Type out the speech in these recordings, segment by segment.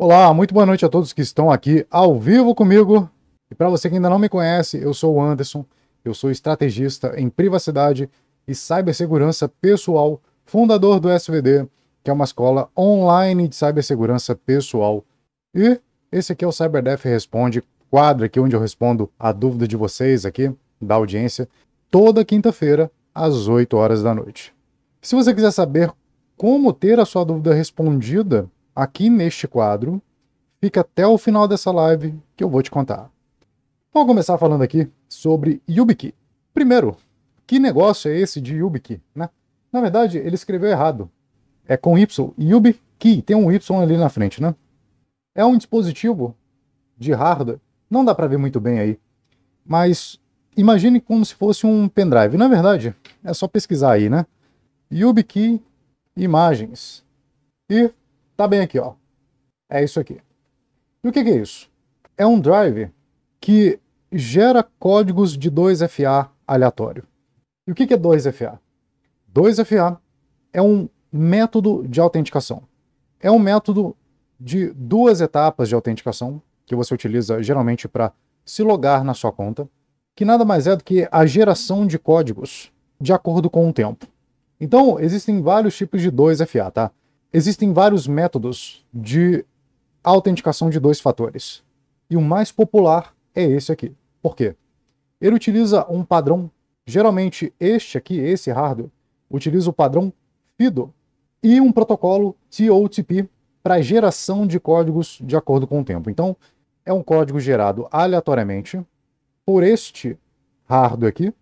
Olá, muito boa noite a todos que estão aqui ao vivo comigo. E para você que ainda não me conhece, eu sou o Anderson, eu sou estrategista em privacidade e cibersegurança pessoal, fundador do SVD, que é uma escola online de cibersegurança pessoal. E esse aqui é o CyberDef Responde, quadro aqui onde eu respondo a dúvida de vocês aqui, da audiência, toda quinta-feira, às 8 horas da noite. Se você quiser saber como ter a sua dúvida respondida, aqui neste quadro. Fica até o final dessa live que eu vou te contar. Vou começar falando aqui sobre YubiKey. Primeiro, que negócio é esse de YubiKey? Né? Na verdade, ele escreveu errado. É com Y, YubiKey, tem um Y ali na frente, né? É um dispositivo de hardware, não dá para ver muito bem aí, mas imagine como se fosse um pendrive. Na verdade, é só pesquisar aí, né? YubiKey Imagens. E Tá bem aqui, ó. É isso aqui. E o que, é isso? É um drive que gera códigos de 2FA aleatório. E o que, que é 2FA? 2FA é um método de autenticação. É um método de duas etapas de autenticação que você utiliza geralmente para se logar na sua conta, que nada mais é do que a geração de códigos de acordo com o tempo. Então, existem vários tipos de 2FA, tá? Existem vários métodos de autenticação de dois fatores. E o mais popular é esse aqui. Por quê? Ele utiliza um padrão, geralmente este aqui, esse hardware, utiliza o padrão FIDO e um protocolo TOTP para geração de códigos de acordo com o tempo. Então, é um código gerado aleatoriamente por este hardware aqui.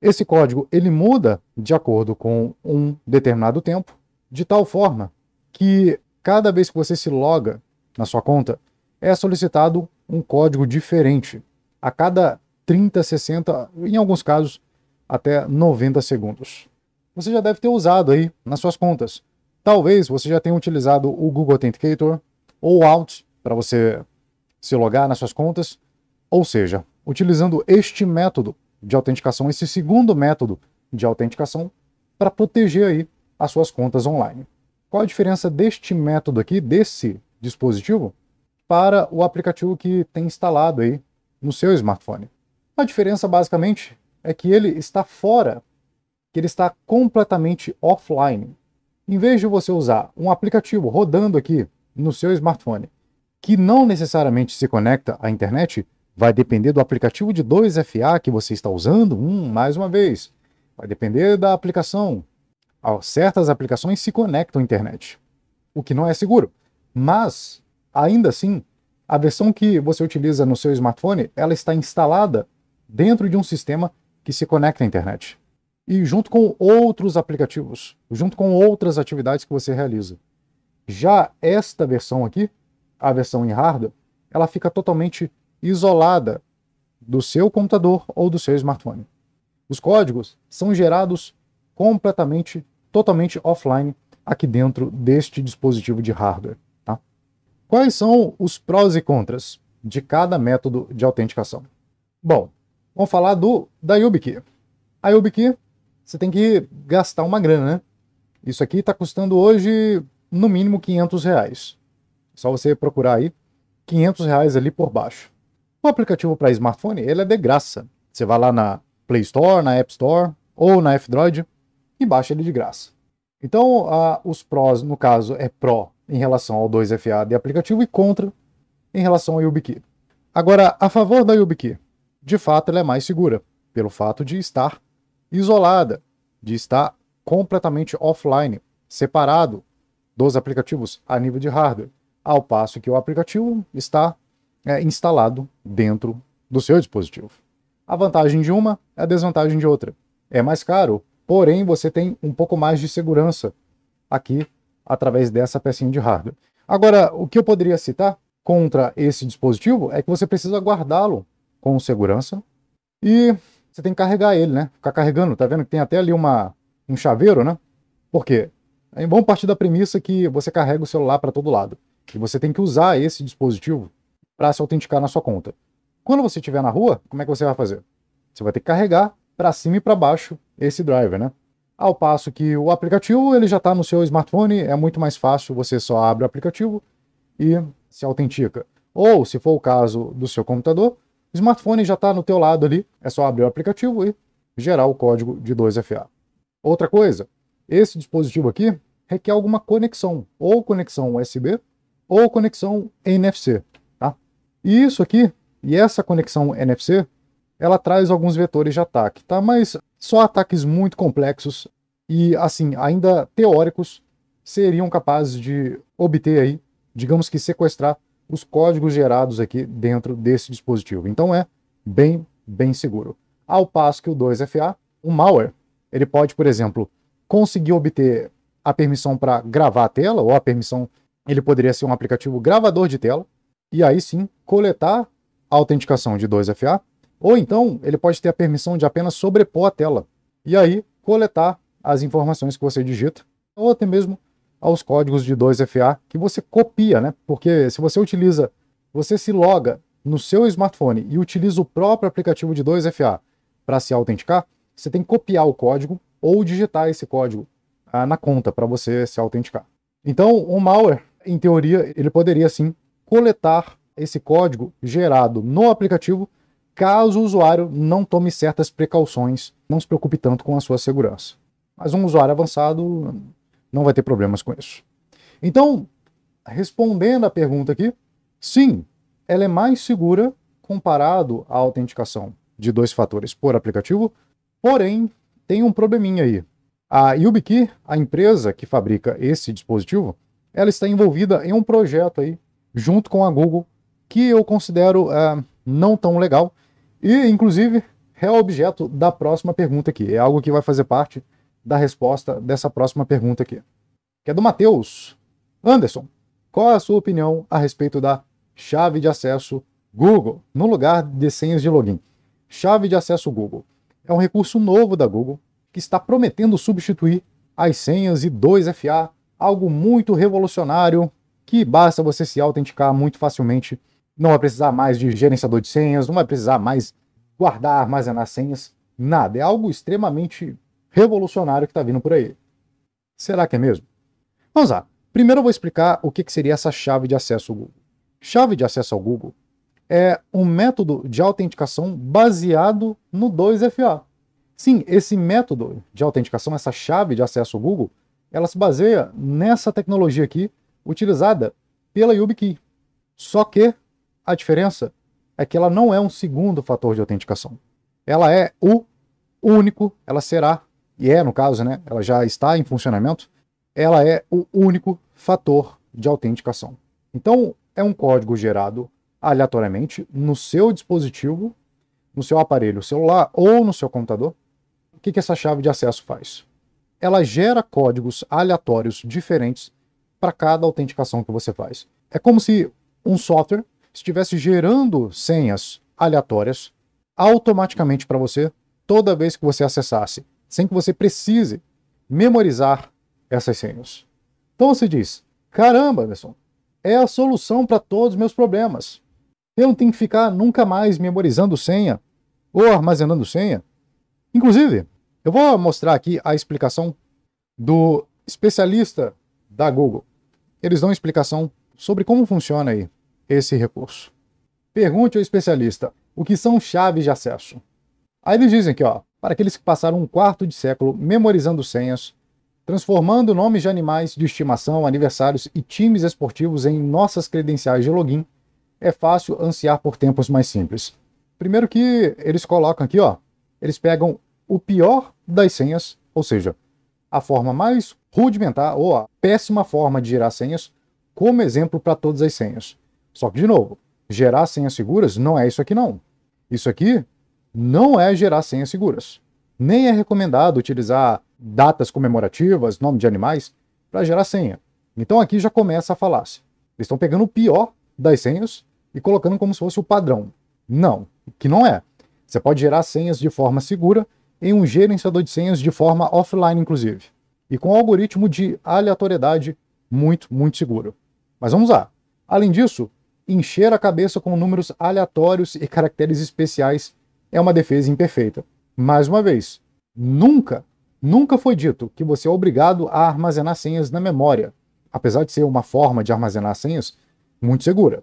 Esse código ele muda de acordo com um determinado tempo, de tal forma que cada vez que você se loga na sua conta, é solicitado um código diferente a cada 30, 60, em alguns casos até 90 segundos. Você já deve ter usado aí nas suas contas. Talvez você já tenha utilizado o Google Authenticator ou o Alt para você se logar nas suas contas. Ou seja, utilizando este método de autenticação, esse segundo método de autenticação, para proteger aí as suas contas online. Qual a diferença deste método aqui, desse dispositivo, para o aplicativo que tem instalado aí no seu smartphone? A diferença, basicamente, é que ele está fora, que ele está completamente offline. Em vez de você usar um aplicativo rodando aqui no seu smartphone, que não necessariamente se conecta à internet, vai depender do aplicativo de 2FA que você está usando, hum, mais uma vez, vai depender da aplicação certas aplicações se conectam à internet, o que não é seguro. Mas, ainda assim, a versão que você utiliza no seu smartphone, ela está instalada dentro de um sistema que se conecta à internet. E junto com outros aplicativos, junto com outras atividades que você realiza. Já esta versão aqui, a versão em hardware, ela fica totalmente isolada do seu computador ou do seu smartphone. Os códigos são gerados completamente totalmente offline aqui dentro deste dispositivo de hardware. Tá? Quais são os prós e contras de cada método de autenticação? Bom, vamos falar do da YubiKey. A YubiKey, você tem que gastar uma grana, né? Isso aqui está custando hoje no mínimo 500 reais. É só você procurar aí 500 reais ali por baixo. O aplicativo para smartphone ele é de graça. Você vai lá na Play Store, na App Store ou na F-Droid e baixa ele de graça. Então, a, os prós, no caso, é pró em relação ao 2FA de aplicativo e contra em relação ao YubiKey. Agora, a favor da YubiKey, de fato ela é mais segura, pelo fato de estar isolada, de estar completamente offline, separado dos aplicativos a nível de hardware, ao passo que o aplicativo está é, instalado dentro do seu dispositivo. A vantagem de uma é a desvantagem de outra. É mais caro porém você tem um pouco mais de segurança aqui através dessa pecinha de hardware. Agora, o que eu poderia citar contra esse dispositivo é que você precisa guardá-lo com segurança e você tem que carregar ele, né? Ficar carregando, tá vendo que tem até ali uma, um chaveiro, né? Por quê? Vamos partir da premissa que você carrega o celular para todo lado e você tem que usar esse dispositivo para se autenticar na sua conta. Quando você estiver na rua, como é que você vai fazer? Você vai ter que carregar para cima e para baixo esse driver, né? Ao passo que o aplicativo ele já está no seu smartphone, é muito mais fácil, você só abre o aplicativo e se autentica. Ou, se for o caso do seu computador, o smartphone já está no teu lado ali, é só abrir o aplicativo e gerar o código de 2FA. Outra coisa, esse dispositivo aqui requer alguma conexão, ou conexão USB ou conexão NFC, tá? E isso aqui, e essa conexão NFC, ela traz alguns vetores de ataque, tá? Mas só ataques muito complexos e, assim, ainda teóricos seriam capazes de obter aí, digamos que sequestrar os códigos gerados aqui dentro desse dispositivo. Então é bem, bem seguro. Ao passo que o 2FA, o malware, ele pode, por exemplo, conseguir obter a permissão para gravar a tela, ou a permissão, ele poderia ser um aplicativo gravador de tela, e aí sim coletar a autenticação de 2FA ou então, ele pode ter a permissão de apenas sobrepor a tela e aí coletar as informações que você digita, ou até mesmo aos códigos de 2FA que você copia, né? Porque se você utiliza, você se loga no seu smartphone e utiliza o próprio aplicativo de 2FA para se autenticar, você tem que copiar o código ou digitar esse código ah, na conta para você se autenticar. Então, o malware, em teoria, ele poderia sim coletar esse código gerado no aplicativo caso o usuário não tome certas precauções, não se preocupe tanto com a sua segurança. Mas um usuário avançado não vai ter problemas com isso. Então, respondendo à pergunta aqui, sim, ela é mais segura comparado à autenticação de dois fatores por aplicativo, porém, tem um probleminha aí. A YubiKey, a empresa que fabrica esse dispositivo, ela está envolvida em um projeto aí, junto com a Google, que eu considero eh, não tão legal, e, inclusive, é o objeto da próxima pergunta aqui. É algo que vai fazer parte da resposta dessa próxima pergunta aqui. Que é do Matheus. Anderson, qual é a sua opinião a respeito da chave de acesso Google no lugar de senhas de login? Chave de acesso Google é um recurso novo da Google que está prometendo substituir as senhas e 2FA, algo muito revolucionário que basta você se autenticar muito facilmente não vai precisar mais de gerenciador de senhas, não vai precisar mais guardar, armazenar senhas, nada. É algo extremamente revolucionário que está vindo por aí. Será que é mesmo? Vamos lá. Primeiro eu vou explicar o que, que seria essa chave de acesso ao Google. Chave de acesso ao Google é um método de autenticação baseado no 2FA. Sim, esse método de autenticação, essa chave de acesso ao Google, ela se baseia nessa tecnologia aqui utilizada pela YubiKey. Só que a diferença é que ela não é um segundo fator de autenticação. Ela é o único, ela será, e é no caso, né? Ela já está em funcionamento, ela é o único fator de autenticação. Então, é um código gerado aleatoriamente no seu dispositivo, no seu aparelho celular ou no seu computador. O que, que essa chave de acesso faz? Ela gera códigos aleatórios diferentes para cada autenticação que você faz. É como se um software estivesse gerando senhas aleatórias automaticamente para você toda vez que você acessasse, sem que você precise memorizar essas senhas. Então você diz: caramba, Anderson, é a solução para todos os meus problemas. Eu não tenho que ficar nunca mais memorizando senha ou armazenando senha. Inclusive, eu vou mostrar aqui a explicação do especialista da Google. Eles dão explicação sobre como funciona aí esse recurso. Pergunte ao especialista o que são chaves de acesso. Aí eles dizem que, ó, para aqueles que passaram um quarto de século memorizando senhas, transformando nomes de animais de estimação, aniversários e times esportivos em nossas credenciais de login, é fácil ansiar por tempos mais simples. Primeiro que eles colocam aqui, ó, eles pegam o pior das senhas, ou seja, a forma mais rudimentar ou a péssima forma de gerar senhas, como exemplo para todas as senhas. Só que, de novo, gerar senhas seguras não é isso aqui, não. Isso aqui não é gerar senhas seguras. Nem é recomendado utilizar datas comemorativas, nome de animais, para gerar senha. Então aqui já começa a falácia. Eles estão pegando o pior das senhas e colocando como se fosse o padrão. Não, que não é. Você pode gerar senhas de forma segura em um gerenciador de senhas de forma offline, inclusive. E com um algoritmo de aleatoriedade muito, muito seguro. Mas vamos lá. Além disso, encher a cabeça com números aleatórios e caracteres especiais é uma defesa imperfeita. Mais uma vez, nunca, nunca foi dito que você é obrigado a armazenar senhas na memória, apesar de ser uma forma de armazenar senhas muito segura.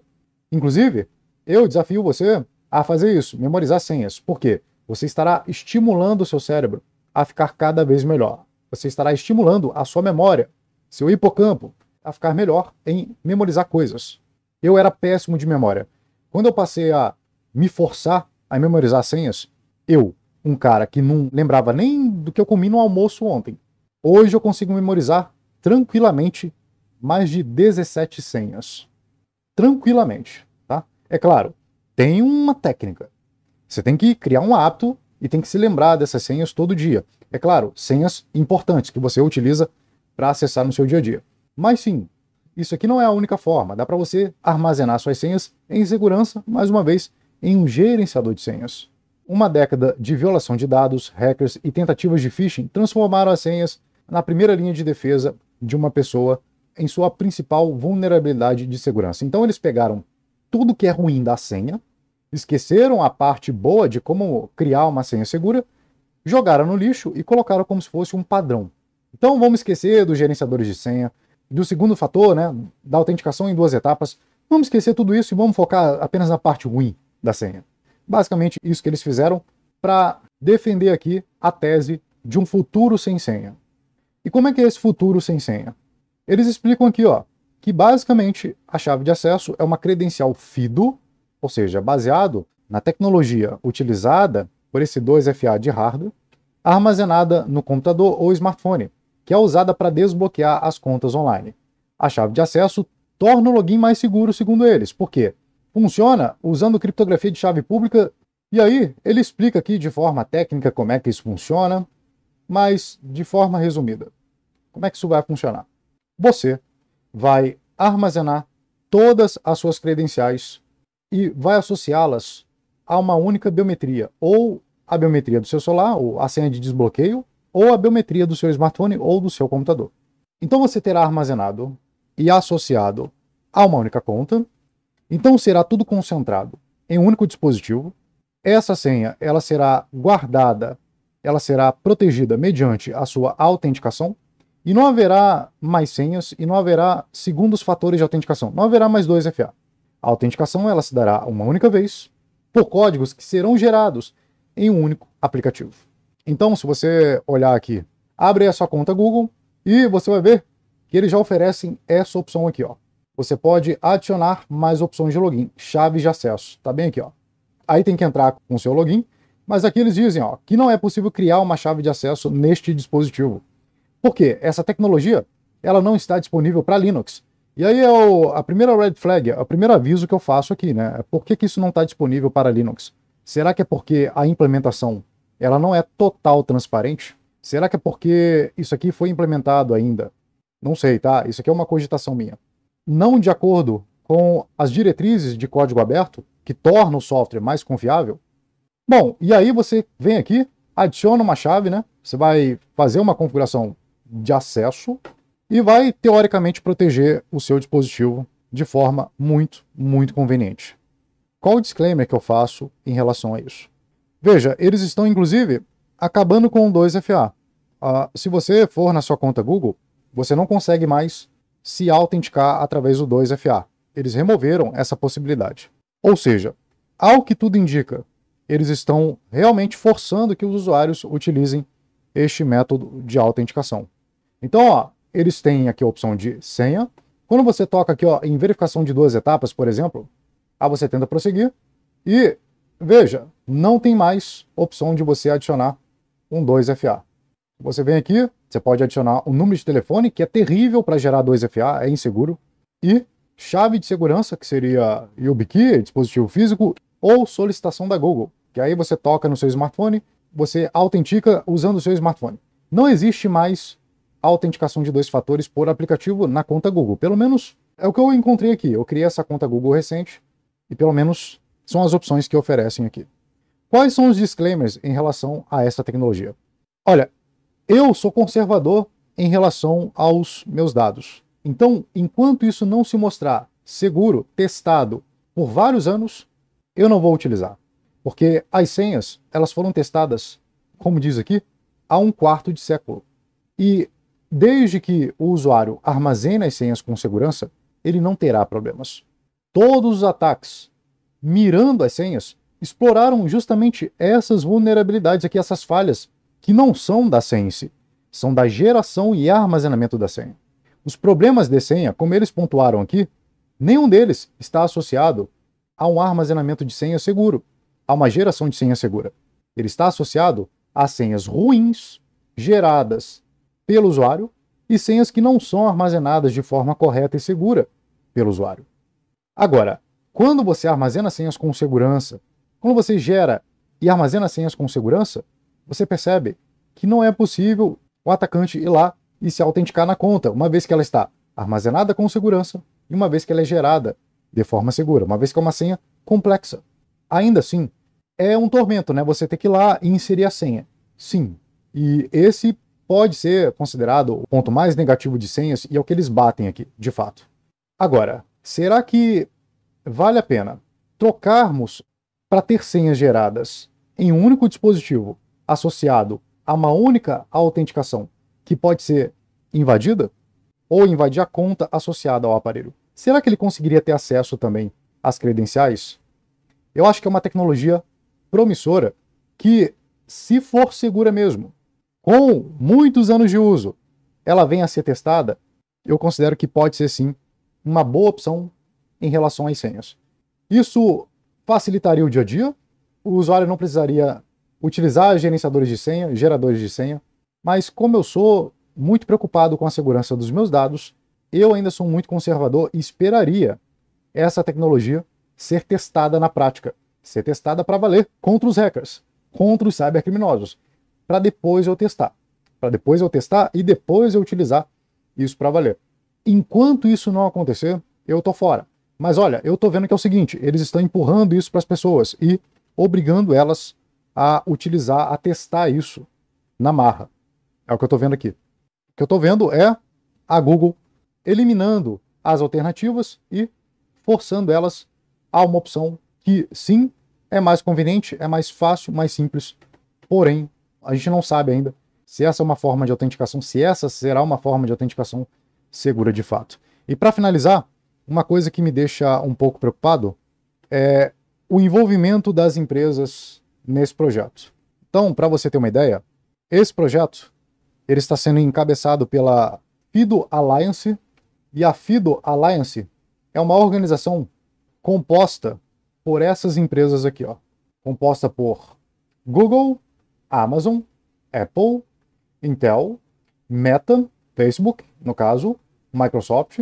Inclusive, eu desafio você a fazer isso, memorizar senhas, porque você estará estimulando o seu cérebro a ficar cada vez melhor. Você estará estimulando a sua memória, seu hipocampo, a ficar melhor em memorizar coisas. Eu era péssimo de memória. Quando eu passei a me forçar a memorizar senhas, eu, um cara que não lembrava nem do que eu comi no almoço ontem, hoje eu consigo memorizar tranquilamente mais de 17 senhas. Tranquilamente, tá? É claro, tem uma técnica. Você tem que criar um hábito e tem que se lembrar dessas senhas todo dia. É claro, senhas importantes que você utiliza para acessar no seu dia a dia. Mas sim, isso aqui não é a única forma, dá para você armazenar suas senhas em segurança, mais uma vez, em um gerenciador de senhas. Uma década de violação de dados, hackers e tentativas de phishing transformaram as senhas na primeira linha de defesa de uma pessoa em sua principal vulnerabilidade de segurança. Então eles pegaram tudo que é ruim da senha, esqueceram a parte boa de como criar uma senha segura, jogaram no lixo e colocaram como se fosse um padrão. Então vamos esquecer dos gerenciadores de senha, do segundo fator, né, da autenticação em duas etapas. Vamos esquecer tudo isso e vamos focar apenas na parte ruim da senha. Basicamente, isso que eles fizeram para defender aqui a tese de um futuro sem senha. E como é que é esse futuro sem senha? Eles explicam aqui, ó, que basicamente a chave de acesso é uma credencial FIDO, ou seja, baseado na tecnologia utilizada por esse 2FA de hardware, armazenada no computador ou smartphone, que é usada para desbloquear as contas online. A chave de acesso torna o login mais seguro, segundo eles, porque funciona usando criptografia de chave pública. E aí, ele explica aqui de forma técnica como é que isso funciona, mas de forma resumida. Como é que isso vai funcionar? Você vai armazenar todas as suas credenciais e vai associá-las a uma única biometria, ou a biometria do seu celular, ou a senha de desbloqueio, ou a biometria do seu smartphone ou do seu computador. Então você terá armazenado e associado a uma única conta. Então será tudo concentrado em um único dispositivo. Essa senha ela será guardada, ela será protegida mediante a sua autenticação e não haverá mais senhas e não haverá segundos fatores de autenticação. Não haverá mais dois FA. A autenticação ela se dará uma única vez por códigos que serão gerados em um único aplicativo. Então, se você olhar aqui, abre a sua conta Google e você vai ver que eles já oferecem essa opção aqui, ó. Você pode adicionar mais opções de login, chaves de acesso, tá bem aqui, ó. Aí tem que entrar com seu login, mas aqui eles dizem, ó, que não é possível criar uma chave de acesso neste dispositivo. Por quê? Essa tecnologia, ela não está disponível para Linux. E aí é o, a primeira red flag, é o primeiro aviso que eu faço aqui, né? Por que, que isso não está disponível para Linux? Será que é porque a implementação ela não é total transparente? Será que é porque isso aqui foi implementado ainda? Não sei, tá? Isso aqui é uma cogitação minha. Não de acordo com as diretrizes de código aberto, que torna o software mais confiável? Bom, e aí você vem aqui, adiciona uma chave, né? Você vai fazer uma configuração de acesso e vai, teoricamente, proteger o seu dispositivo de forma muito, muito conveniente. Qual o disclaimer que eu faço em relação a isso? Veja, eles estão, inclusive, acabando com o 2FA. Uh, ah, se você for na sua conta Google, você não consegue mais se autenticar através do 2FA. Eles removeram essa possibilidade. Ou seja, ao que tudo indica, eles estão realmente forçando que os usuários utilizem este método de autenticação. Então, ó, eles têm aqui a opção de senha. Quando você toca aqui ó, em verificação de duas etapas, por exemplo, ah, você tenta prosseguir e Veja, não tem mais opção de você adicionar um 2FA. Você vem aqui, você pode adicionar um número de telefone, que é terrível para gerar 2FA, é inseguro, e chave de segurança, que seria YubiKey, dispositivo físico, ou solicitação da Google, que aí você toca no seu smartphone, você autentica usando o seu smartphone. Não existe mais autenticação de dois fatores por aplicativo na conta Google, pelo menos é o que eu encontrei aqui. Eu criei essa conta Google recente e pelo menos são as opções que oferecem aqui. Quais são os disclaimers em relação a essa tecnologia? Olha, eu sou conservador em relação aos meus dados. Então, enquanto isso não se mostrar seguro, testado por vários anos, eu não vou utilizar. Porque as senhas, elas foram testadas, como diz aqui, há um quarto de século. E desde que o usuário armazene as senhas com segurança, ele não terá problemas. Todos os ataques mirando as senhas, exploraram justamente essas vulnerabilidades aqui, essas falhas, que não são da senha em si, são da geração e armazenamento da senha. Os problemas de senha, como eles pontuaram aqui, nenhum deles está associado a um armazenamento de senha seguro, a uma geração de senha segura. Ele está associado a senhas ruins geradas pelo usuário e senhas que não são armazenadas de forma correta e segura pelo usuário. Agora, quando você armazena senhas com segurança, quando você gera e armazena senhas com segurança, você percebe que não é possível o atacante ir lá e se autenticar na conta, uma vez que ela está armazenada com segurança e uma vez que ela é gerada de forma segura, uma vez que é uma senha complexa. Ainda assim, é um tormento, né? Você ter que ir lá e inserir a senha. Sim. E esse pode ser considerado o ponto mais negativo de senhas e é o que eles batem aqui, de fato. Agora, será que vale a pena trocarmos para ter senhas geradas em um único dispositivo associado a uma única autenticação que pode ser invadida ou invadir a conta associada ao aparelho. Será que ele conseguiria ter acesso também às credenciais? Eu acho que é uma tecnologia promissora que, se for segura mesmo, com muitos anos de uso, ela vem a ser testada, eu considero que pode ser sim uma boa opção em relação às senhas. Isso facilitaria o dia a dia, o usuário não precisaria utilizar gerenciadores de senha, geradores de senha, mas como eu sou muito preocupado com a segurança dos meus dados, eu ainda sou muito conservador e esperaria essa tecnologia ser testada na prática, ser testada para valer contra os hackers, contra os cybercriminosos, para depois eu testar, para depois eu testar e depois eu utilizar isso para valer. Enquanto isso não acontecer, eu tô fora. Mas olha, eu estou vendo que é o seguinte: eles estão empurrando isso para as pessoas e obrigando elas a utilizar, a testar isso na marra. É o que eu estou vendo aqui. O que eu estou vendo é a Google eliminando as alternativas e forçando elas a uma opção que, sim, é mais conveniente, é mais fácil, mais simples. Porém, a gente não sabe ainda se essa é uma forma de autenticação, se essa será uma forma de autenticação segura de fato. E para finalizar, uma coisa que me deixa um pouco preocupado é o envolvimento das empresas nesse projeto. Então, para você ter uma ideia, esse projeto ele está sendo encabeçado pela FIDO Alliance e a FIDO Alliance é uma organização composta por essas empresas aqui, ó, composta por Google, Amazon, Apple, Intel, Meta, Facebook, no caso, Microsoft,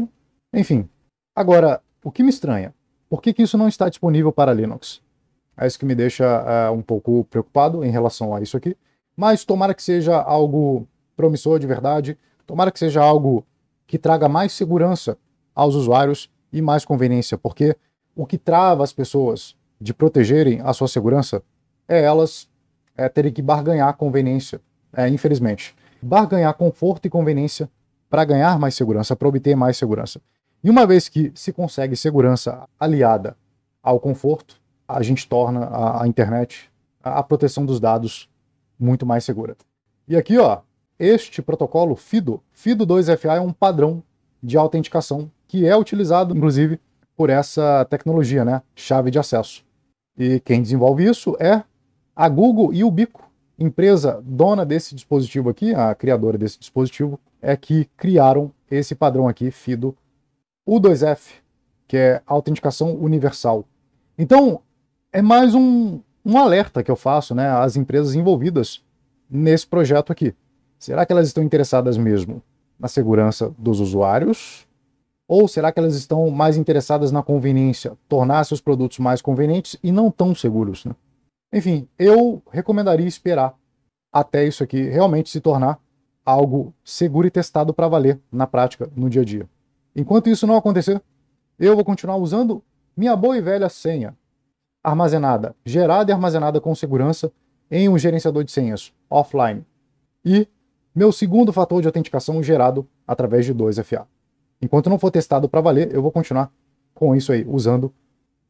enfim, Agora, o que me estranha, por que, que isso não está disponível para Linux? É isso que me deixa eh, um pouco preocupado em relação a isso aqui. Mas tomara que seja algo promissor de verdade, tomara que seja algo que traga mais segurança aos usuários e mais conveniência, porque o que trava as pessoas de protegerem a sua segurança é elas é, terem que barganhar conveniência, é, infelizmente. Barganhar conforto e conveniência para ganhar mais segurança, para obter mais segurança. E uma vez que se consegue segurança aliada ao conforto, a gente torna a, a internet, a, a proteção dos dados, muito mais segura. E aqui, ó, este protocolo FIDO, FIDO2FA é um padrão de autenticação que é utilizado, inclusive, por essa tecnologia, né? Chave de acesso. E quem desenvolve isso é a Google e o Bico, empresa dona desse dispositivo aqui, a criadora desse dispositivo, é que criaram esse padrão aqui, FIDO U2F, que é Autenticação Universal. Então, é mais um, um alerta que eu faço né, às empresas envolvidas nesse projeto aqui. Será que elas estão interessadas mesmo na segurança dos usuários? Ou será que elas estão mais interessadas na conveniência, tornar seus produtos mais convenientes e não tão seguros? Né? Enfim, eu recomendaria esperar até isso aqui realmente se tornar algo seguro e testado para valer na prática, no dia a dia. Enquanto isso não acontecer, eu vou continuar usando minha boa e velha senha, armazenada, gerada e armazenada com segurança em um gerenciador de senhas, offline. E meu segundo fator de autenticação gerado através de 2FA. Enquanto não for testado para valer, eu vou continuar com isso aí, usando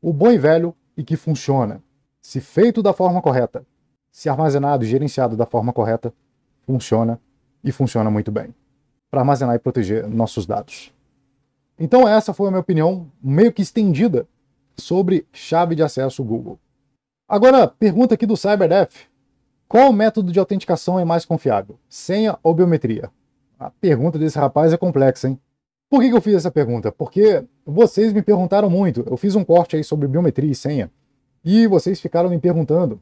o bom e velho e que funciona. Se feito da forma correta, se armazenado e gerenciado da forma correta, funciona e funciona muito bem para armazenar e proteger nossos dados. Então essa foi a minha opinião meio que estendida sobre chave de acesso Google. Agora, pergunta aqui do CyberDef. Qual método de autenticação é mais confiável, senha ou biometria? A pergunta desse rapaz é complexa, hein? Por que, que eu fiz essa pergunta? Porque vocês me perguntaram muito. Eu fiz um corte aí sobre biometria e senha. E vocês ficaram me perguntando: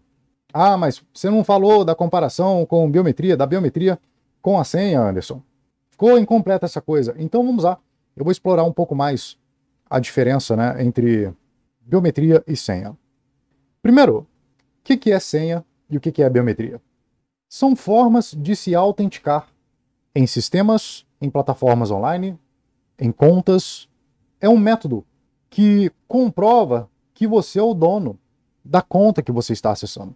ah, mas você não falou da comparação com biometria, da biometria com a senha, Anderson? Ficou incompleta essa coisa. Então vamos lá. Eu vou explorar um pouco mais a diferença né, entre biometria e senha. Primeiro, o que, que é senha e o que, que é biometria? São formas de se autenticar em sistemas, em plataformas online, em contas. É um método que comprova que você é o dono da conta que você está acessando.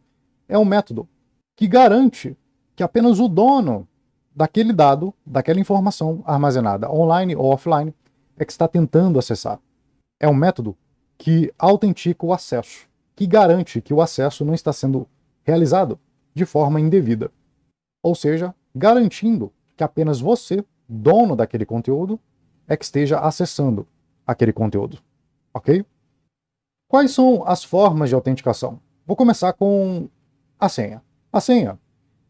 É um método que garante que apenas o dono daquele dado, daquela informação armazenada online ou offline, é que está tentando acessar. É um método que autentica o acesso, que garante que o acesso não está sendo realizado de forma indevida. Ou seja, garantindo que apenas você, dono daquele conteúdo, é que esteja acessando aquele conteúdo. Ok? Quais são as formas de autenticação? Vou começar com a senha. A senha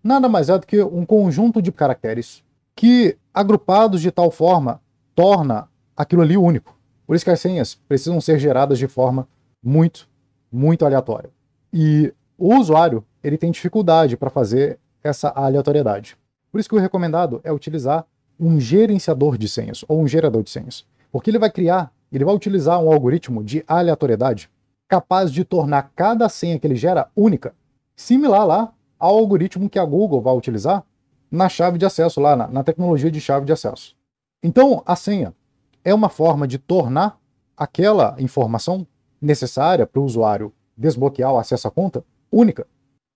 nada mais é do que um conjunto de caracteres que, agrupados de tal forma, torna aquilo ali único. Por isso que as senhas precisam ser geradas de forma muito, muito aleatória. E o usuário ele tem dificuldade para fazer essa aleatoriedade. Por isso que o recomendado é utilizar um gerenciador de senhas ou um gerador de senhas, porque ele vai criar, ele vai utilizar um algoritmo de aleatoriedade capaz de tornar cada senha que ele gera única, similar lá ao algoritmo que a Google vai utilizar na chave de acesso, lá na, na tecnologia de chave de acesso. Então, a senha é uma forma de tornar aquela informação necessária para o usuário desbloquear o acesso à conta única.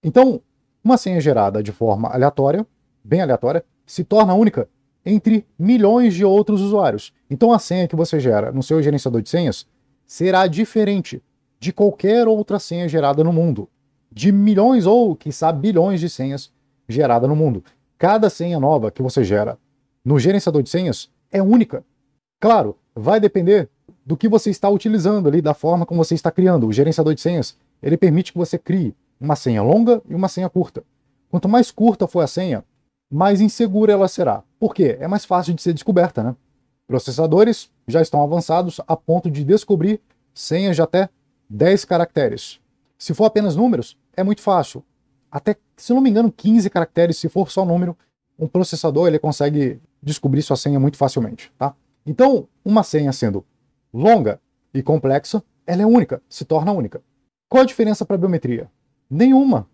Então, uma senha gerada de forma aleatória, bem aleatória, se torna única entre milhões de outros usuários. Então, a senha que você gera no seu gerenciador de senhas será diferente de qualquer outra senha gerada no mundo de milhões ou, sabe, bilhões de senhas geradas no mundo. Cada senha nova que você gera no gerenciador de senhas é única. Claro, vai depender do que você está utilizando ali, da forma como você está criando. O gerenciador de senhas, ele permite que você crie uma senha longa e uma senha curta. Quanto mais curta for a senha, mais insegura ela será. Por quê? É mais fácil de ser descoberta, né? Processadores já estão avançados a ponto de descobrir senhas de até 10 caracteres. Se for apenas números, é muito fácil. Até, se não me engano, 15 caracteres, se for só número, um processador ele consegue descobrir sua senha muito facilmente, tá? Então, uma senha sendo longa e complexa, ela é única, se torna única. Qual a diferença para a biometria? Nenhuma.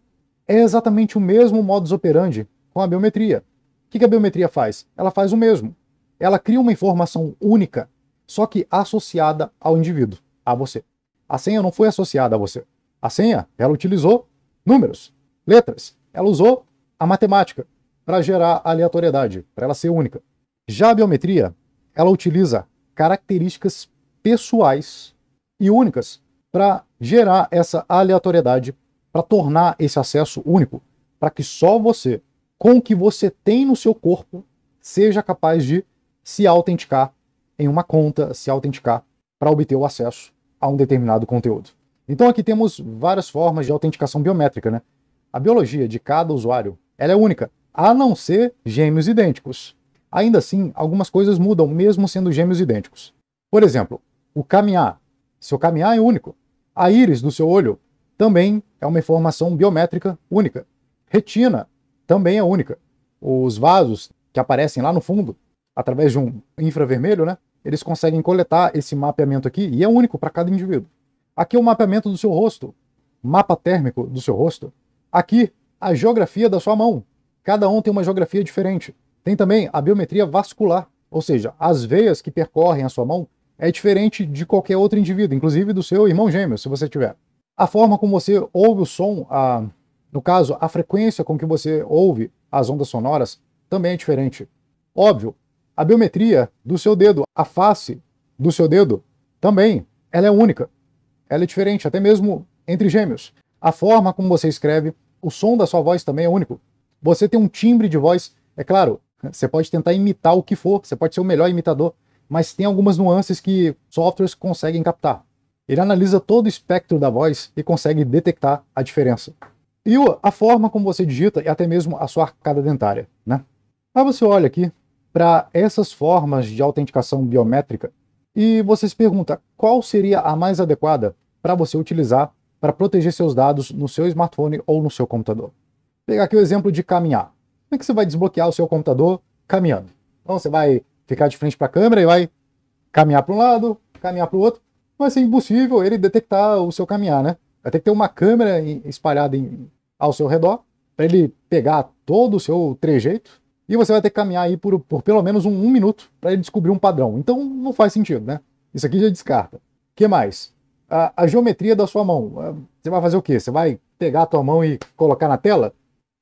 É exatamente o mesmo modus operandi com a biometria. O que a biometria faz? Ela faz o mesmo. Ela cria uma informação única, só que associada ao indivíduo, a você. A senha não foi associada a você. A senha, ela utilizou números, letras. Ela usou a matemática para gerar aleatoriedade, para ela ser única. Já a biometria, ela utiliza características pessoais e únicas para gerar essa aleatoriedade, para tornar esse acesso único, para que só você, com o que você tem no seu corpo, seja capaz de se autenticar em uma conta, se autenticar para obter o acesso a um determinado conteúdo. Então aqui temos várias formas de autenticação biométrica, né? A biologia de cada usuário, ela é única, a não ser gêmeos idênticos. Ainda assim, algumas coisas mudam mesmo sendo gêmeos idênticos. Por exemplo, o caminhar. Seu caminhar é único. A íris do seu olho também é uma informação biométrica única. Retina também é única. Os vasos que aparecem lá no fundo, através de um infravermelho, né? Eles conseguem coletar esse mapeamento aqui e é único para cada indivíduo. Aqui é o mapeamento do seu rosto, mapa térmico do seu rosto. Aqui a geografia da sua mão. Cada um tem uma geografia diferente. Tem também a biometria vascular, ou seja, as veias que percorrem a sua mão é diferente de qualquer outro indivíduo, inclusive do seu irmão gêmeo, se você tiver. A forma como você ouve o som, a, no caso, a frequência com que você ouve as ondas sonoras, também é diferente. Óbvio, a biometria do seu dedo, a face do seu dedo, também, ela é única ela é diferente, até mesmo entre gêmeos. A forma como você escreve, o som da sua voz também é único. Você tem um timbre de voz, é claro, você pode tentar imitar o que for, você pode ser o melhor imitador, mas tem algumas nuances que softwares conseguem captar. Ele analisa todo o espectro da voz e consegue detectar a diferença. E a forma como você digita e até mesmo a sua arcada dentária, né? Aí você olha aqui para essas formas de autenticação biométrica e você se pergunta qual seria a mais adequada para você utilizar para proteger seus dados no seu smartphone ou no seu computador. Vou pegar aqui o exemplo de caminhar. Como é que você vai desbloquear o seu computador caminhando? Então você vai ficar de frente para a câmera e vai caminhar para um lado, caminhar para o outro. Vai ser impossível ele detectar o seu caminhar, né? Vai ter que ter uma câmera espalhada em, ao seu redor para ele pegar todo o seu trejeito e você vai ter que caminhar aí por, por pelo menos um, um minuto para ele descobrir um padrão. Então não faz sentido, né? Isso aqui já descarta. O que mais? a, a, geometria da sua mão. Ah, você vai fazer o quê? Você vai pegar a tua mão e colocar na tela?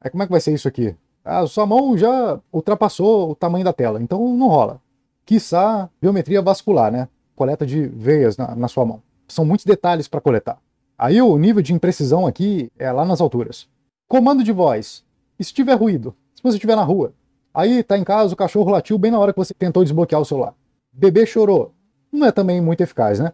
É como é que vai ser isso aqui? A sua mão já ultrapassou o tamanho da tela, então não rola. Quiçá biometria vascular, né? Coleta de veias na, na sua mão. São muitos detalhes para coletar. Aí o nível de imprecisão aqui é lá nas alturas. Comando de voz. E se tiver ruído? Se você estiver na rua? Aí tá em casa, o cachorro latiu bem na hora que você tentou desbloquear o celular. Bebê chorou. Não é também muito eficaz, né?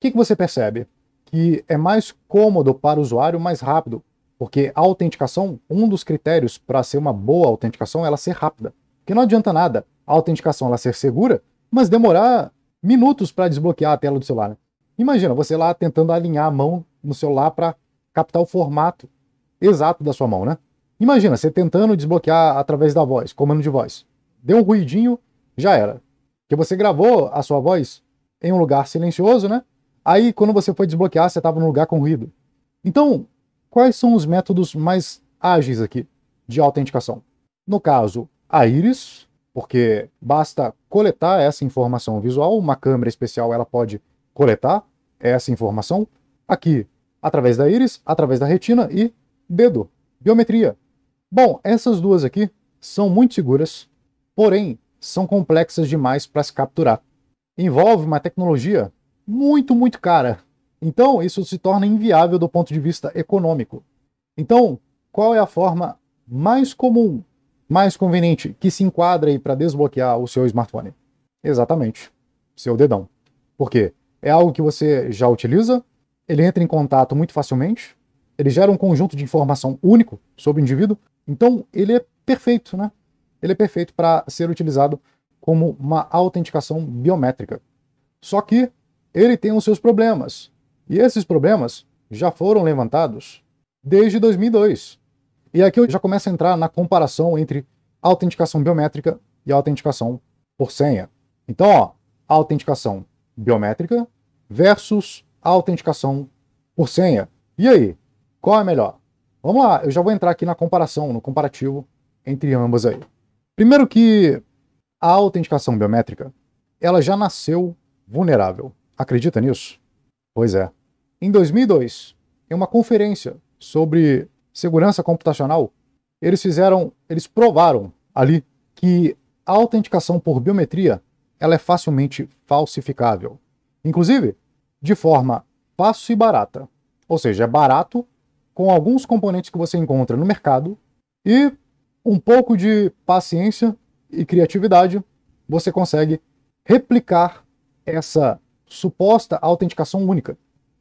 que, que você percebe? Que é mais cômodo para o usuário, mais rápido, porque a autenticação, um dos critérios para ser uma boa autenticação é ela ser rápida. Porque não adianta nada a autenticação ela ser segura, mas demorar minutos para desbloquear a tela do celular. Né? Imagina você lá tentando alinhar a mão no celular para captar o formato exato da sua mão, né? Imagina você tentando desbloquear através da voz, comando de voz. Deu um ruidinho, já era. Que você gravou a sua voz em um lugar silencioso, né? Aí, quando você foi desbloquear, você estava num lugar com ruído. Então, quais são os métodos mais ágeis aqui de autenticação? No caso, a íris, porque basta coletar essa informação visual, uma câmera especial ela pode coletar essa informação aqui, através da íris, através da retina e dedo, biometria. Bom, essas duas aqui são muito seguras, porém são complexas demais para se capturar. Envolve uma tecnologia muito, muito cara. Então, isso se torna inviável do ponto de vista econômico. Então, qual é a forma mais comum, mais conveniente, que se enquadra para desbloquear o seu smartphone? Exatamente, seu dedão. Por quê? É algo que você já utiliza, ele entra em contato muito facilmente, ele gera um conjunto de informação único sobre o indivíduo, então ele é perfeito, né? Ele é perfeito para ser utilizado como uma autenticação biométrica. Só que ele tem os seus problemas. E esses problemas já foram levantados desde 2002. E aqui eu já começo a entrar na comparação entre autenticação biométrica e autenticação por senha. Então, ó, autenticação biométrica versus autenticação por senha. E aí, qual é melhor? Vamos lá, eu já vou entrar aqui na comparação, no comparativo entre ambas aí. Primeiro que a autenticação biométrica, ela já nasceu vulnerável. Acredita nisso? Pois é. Em 2002, em uma conferência sobre segurança computacional, eles fizeram, eles provaram ali que a autenticação por biometria ela é facilmente falsificável. Inclusive, de forma fácil e barata. Ou seja, é barato com alguns componentes que você encontra no mercado e um pouco de paciência e criatividade, você consegue replicar essa suposta autenticação única.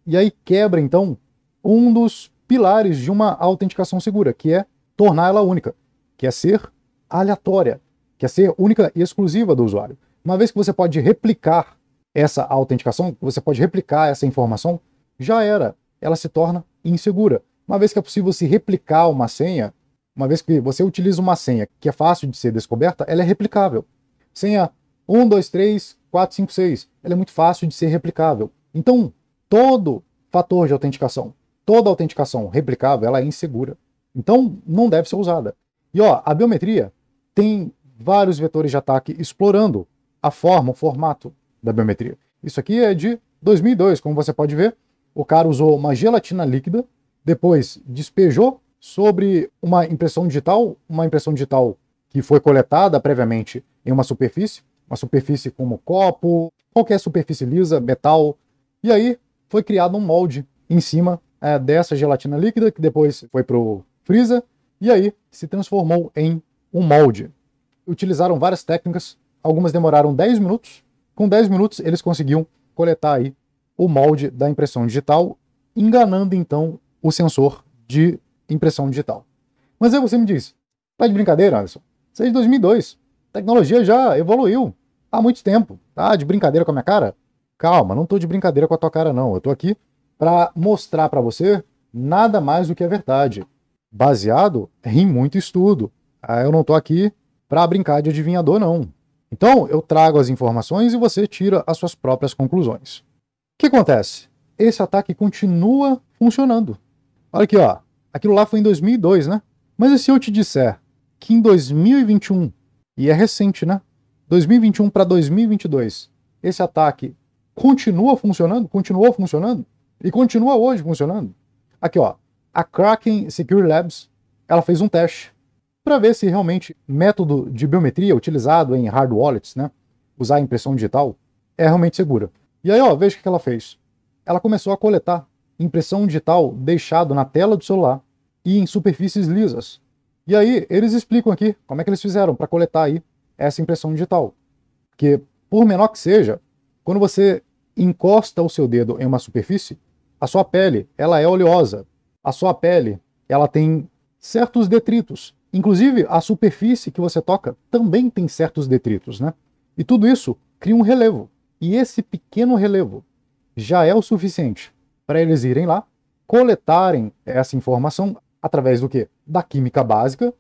E aí quebra, então, um dos pilares de uma autenticação segura, que é torná-la única, que é ser aleatória, que é ser única e exclusiva do usuário. Uma vez que você pode replicar essa autenticação, você pode replicar essa informação, já era, ela se torna insegura. Uma vez que é possível se replicar uma senha, uma vez que você utiliza uma senha que é fácil de ser descoberta, ela é replicável. Senha 123 4, 5, 6. Ela é muito fácil de ser replicável. Então, todo fator de autenticação, toda autenticação replicável, ela é insegura. Então, não deve ser usada. E ó, a biometria tem vários vetores de ataque explorando a forma, o formato da biometria. Isso aqui é de 2002, como você pode ver. O cara usou uma gelatina líquida, depois despejou sobre uma impressão digital, uma impressão digital que foi coletada previamente em uma superfície, uma superfície como copo, qualquer superfície lisa, metal. E aí foi criado um molde em cima é, dessa gelatina líquida, que depois foi para o freezer, e aí se transformou em um molde. Utilizaram várias técnicas, algumas demoraram 10 minutos. Com 10 minutos, eles conseguiam coletar aí o molde da impressão digital, enganando então o sensor de impressão digital. Mas aí você me diz, tá de brincadeira, Anderson? Isso é de 2002 tecnologia já evoluiu há muito tempo. Tá de brincadeira com a minha cara? Calma, não tô de brincadeira com a tua cara, não. Eu tô aqui para mostrar para você nada mais do que a verdade, baseado em muito estudo. Ah, eu não tô aqui para brincar de adivinhador, não. Então, eu trago as informações e você tira as suas próprias conclusões. O que acontece? Esse ataque continua funcionando. Olha aqui, ó. Aquilo lá foi em 2002, né? Mas e se eu te disser que em 2021 e é recente, né? 2021 para 2022. Esse ataque continua funcionando, continuou funcionando e continua hoje funcionando. Aqui, ó, a Kraken Secure Labs, ela fez um teste para ver se realmente método de biometria utilizado em hard wallets, né, usar impressão digital, é realmente segura. E aí, ó, veja o que ela fez. Ela começou a coletar impressão digital deixado na tela do celular e em superfícies lisas, e aí, eles explicam aqui como é que eles fizeram para coletar aí essa impressão digital. Que, por menor que seja, quando você encosta o seu dedo em uma superfície, a sua pele, ela é oleosa. A sua pele, ela tem certos detritos. Inclusive, a superfície que você toca também tem certos detritos, né? E tudo isso cria um relevo. E esse pequeno relevo já é o suficiente para eles irem lá, coletarem essa informação, através do que Da química básica.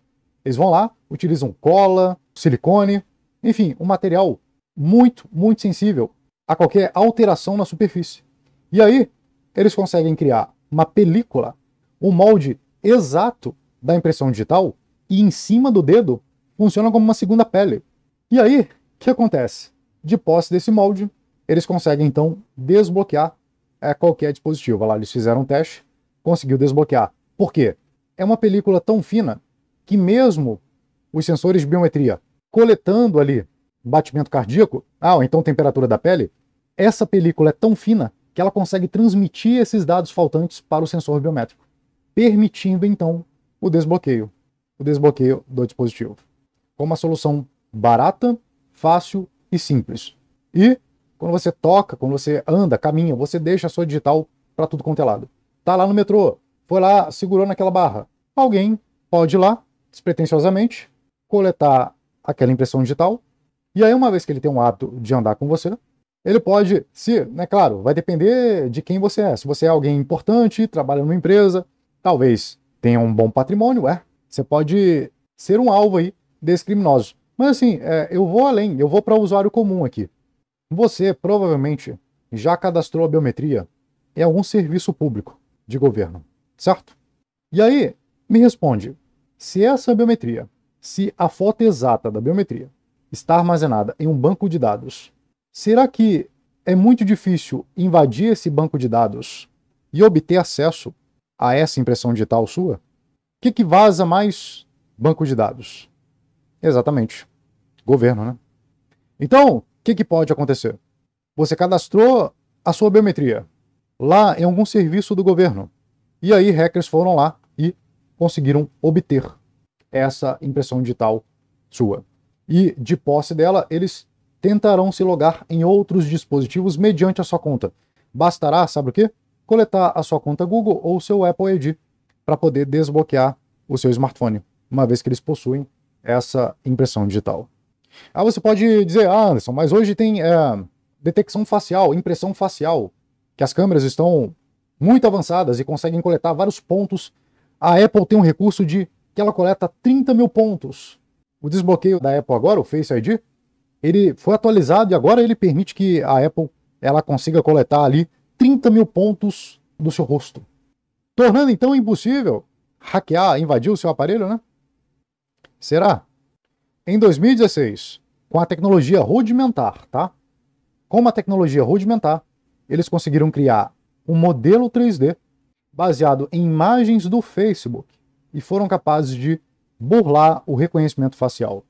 Eles vão lá, utilizam cola, silicone, enfim, um material muito, muito sensível a qualquer alteração na superfície. E aí, eles conseguem criar uma película, um molde exato da impressão digital e em cima do dedo funciona como uma segunda pele. E aí, o que acontece? De posse desse molde, eles conseguem então desbloquear é, qualquer dispositivo. lá, eles fizeram um teste, conseguiu desbloquear. Por quê? é uma película tão fina que mesmo os sensores de biometria coletando ali batimento cardíaco, ah, ou então temperatura da pele, essa película é tão fina que ela consegue transmitir esses dados faltantes para o sensor biométrico, permitindo então o desbloqueio, o desbloqueio do dispositivo. Com uma solução barata, fácil e simples. E quando você toca, quando você anda, caminha, você deixa a sua digital para tudo quanto é lado. Tá lá no metrô, foi lá, segurou naquela barra. Alguém pode ir lá, despretensiosamente, coletar aquela impressão digital. E aí, uma vez que ele tem um hábito de andar com você, ele pode, se, né, claro, vai depender de quem você é. Se você é alguém importante, trabalha numa empresa, talvez tenha um bom patrimônio, é. Você pode ser um alvo aí desse criminoso. Mas assim, é, eu vou além, eu vou para o usuário comum aqui. Você provavelmente já cadastrou a biometria em algum serviço público de governo certo? E aí, me responde, se essa biometria, se a foto exata da biometria está armazenada em um banco de dados, será que é muito difícil invadir esse banco de dados e obter acesso a essa impressão digital sua? O que, que vaza mais banco de dados? Exatamente. Governo, né? Então, o que, que pode acontecer? Você cadastrou a sua biometria lá em algum serviço do governo. E aí hackers foram lá e conseguiram obter essa impressão digital sua. E de posse dela, eles tentarão se logar em outros dispositivos mediante a sua conta. Bastará, sabe o quê? Coletar a sua conta Google ou seu Apple ID para poder desbloquear o seu smartphone, uma vez que eles possuem essa impressão digital. Ah, você pode dizer, ah, Anderson, mas hoje tem é, detecção facial, impressão facial, que as câmeras estão muito avançadas e conseguem coletar vários pontos. A Apple tem um recurso de que ela coleta 30 mil pontos. O desbloqueio da Apple agora, o Face ID, ele foi atualizado e agora ele permite que a Apple ela consiga coletar ali 30 mil pontos do seu rosto. Tornando então impossível hackear, invadir o seu aparelho, né? Será? Em 2016, com a tecnologia rudimentar, tá? Com a tecnologia rudimentar, eles conseguiram criar um modelo 3D baseado em imagens do Facebook e foram capazes de burlar o reconhecimento facial.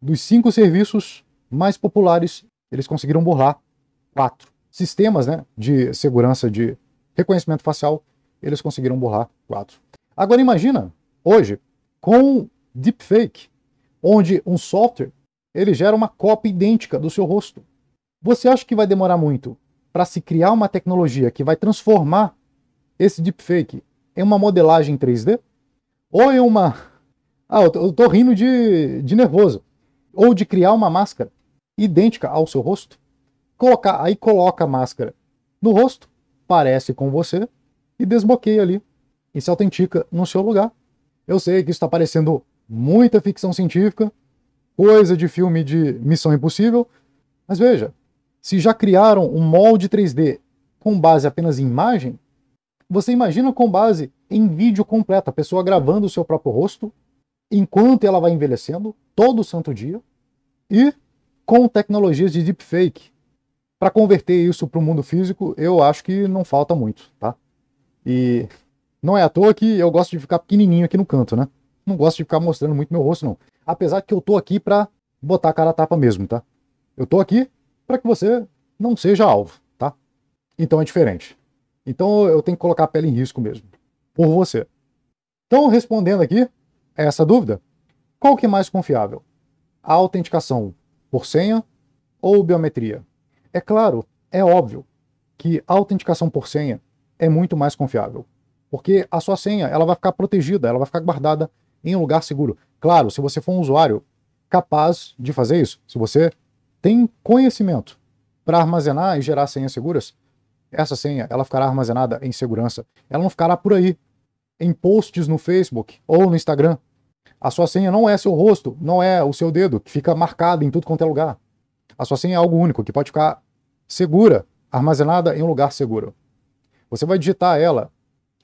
Dos cinco serviços mais populares, eles conseguiram burlar quatro. Sistemas né, de segurança de reconhecimento facial, eles conseguiram burlar quatro. Agora imagina, hoje, com deepfake, onde um software ele gera uma cópia idêntica do seu rosto. Você acha que vai demorar muito para se criar uma tecnologia que vai transformar esse deepfake em uma modelagem 3D? Ou em uma. Ah, eu tô, rindo de, de nervoso. Ou de criar uma máscara idêntica ao seu rosto? Colocar, aí coloca a máscara no rosto, parece com você e desbloqueia ali e se autentica no seu lugar. Eu sei que isso está parecendo muita ficção científica, coisa de filme de Missão Impossível, mas veja, se já criaram um molde 3D com base apenas em imagem, você imagina com base em vídeo completo, a pessoa gravando o seu próprio rosto, enquanto ela vai envelhecendo, todo santo dia, e com tecnologias de deepfake. Para converter isso para o mundo físico, eu acho que não falta muito, tá? E não é à toa que eu gosto de ficar pequenininho aqui no canto, né? Não gosto de ficar mostrando muito meu rosto, não. Apesar que eu tô aqui para botar a cara a tapa mesmo, tá? Eu tô aqui para que você não seja alvo, tá? Então é diferente. Então eu tenho que colocar a pele em risco mesmo, por você. Então, respondendo aqui é essa dúvida, qual que é mais confiável? A autenticação por senha ou biometria? É claro, é óbvio que a autenticação por senha é muito mais confiável, porque a sua senha ela vai ficar protegida, ela vai ficar guardada em um lugar seguro. Claro, se você for um usuário capaz de fazer isso, se você tem conhecimento para armazenar e gerar senhas seguras, essa senha ela ficará armazenada em segurança. Ela não ficará por aí, em posts no Facebook ou no Instagram. A sua senha não é seu rosto, não é o seu dedo, que fica marcado em tudo quanto é lugar. A sua senha é algo único, que pode ficar segura, armazenada em um lugar seguro. Você vai digitar ela,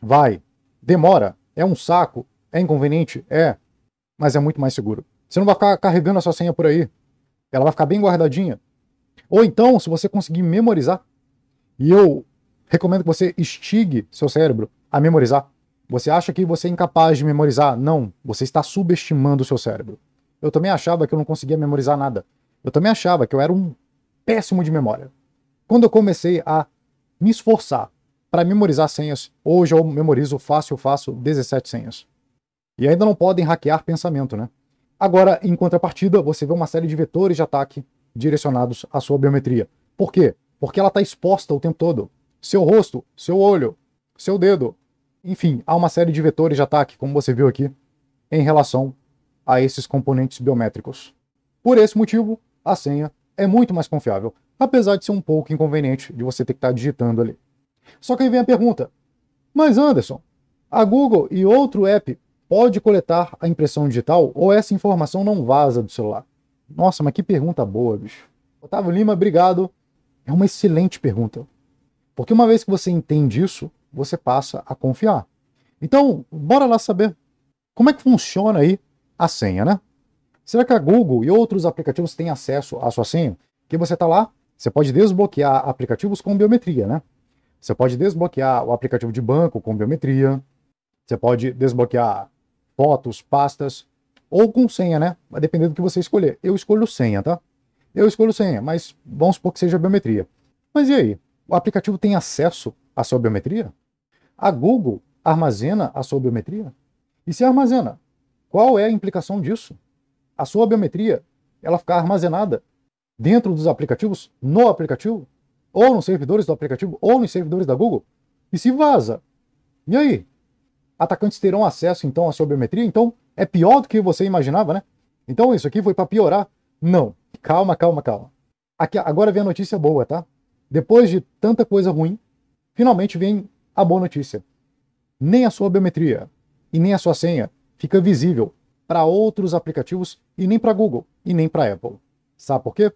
vai, demora, é um saco, é inconveniente, é, mas é muito mais seguro. Você não vai ficar carregando a sua senha por aí, ela vai ficar bem guardadinha. Ou então, se você conseguir memorizar, e eu recomendo que você estigue seu cérebro a memorizar. Você acha que você é incapaz de memorizar? Não, você está subestimando o seu cérebro. Eu também achava que eu não conseguia memorizar nada. Eu também achava que eu era um péssimo de memória. Quando eu comecei a me esforçar para memorizar senhas, hoje eu memorizo fácil, fácil 17 senhas. E ainda não podem hackear pensamento, né? Agora, em contrapartida, você vê uma série de vetores de ataque direcionados à sua biometria. Por quê? Porque ela está exposta o tempo todo. Seu rosto, seu olho, seu dedo. Enfim, há uma série de vetores de ataque, como você viu aqui, em relação a esses componentes biométricos. Por esse motivo, a senha é muito mais confiável, apesar de ser um pouco inconveniente de você ter que estar tá digitando ali. Só que aí vem a pergunta: mas Anderson, a Google e outro app pode coletar a impressão digital ou essa informação não vaza do celular? Nossa, mas que pergunta boa, bicho. Otávio Lima, obrigado. É uma excelente pergunta. Porque uma vez que você entende isso, você passa a confiar. Então, bora lá saber como é que funciona aí a senha, né? Será que a Google e outros aplicativos têm acesso à sua senha? Que você está lá, você pode desbloquear aplicativos com biometria, né? Você pode desbloquear o aplicativo de banco com biometria. Você pode desbloquear fotos, pastas, ou com senha, né? Vai depender do que você escolher. Eu escolho senha, tá? Eu escolho senha, mas vamos supor que seja biometria. Mas e aí? O aplicativo tem acesso à sua biometria? A Google armazena a sua biometria? E se armazena, qual é a implicação disso? A sua biometria, ela ficar armazenada dentro dos aplicativos, no aplicativo, ou nos servidores do aplicativo, ou nos servidores da Google? E se vaza? E aí? Atacantes terão acesso, então, à sua biometria. Então, é pior do que você imaginava, né? Então, isso aqui foi para piorar? Não. Calma, calma, calma. Aqui, agora vem a notícia boa, tá? Depois de tanta coisa ruim, finalmente vem a boa notícia. Nem a sua biometria e nem a sua senha fica visível para outros aplicativos e nem para Google e nem para Apple. Sabe por quê?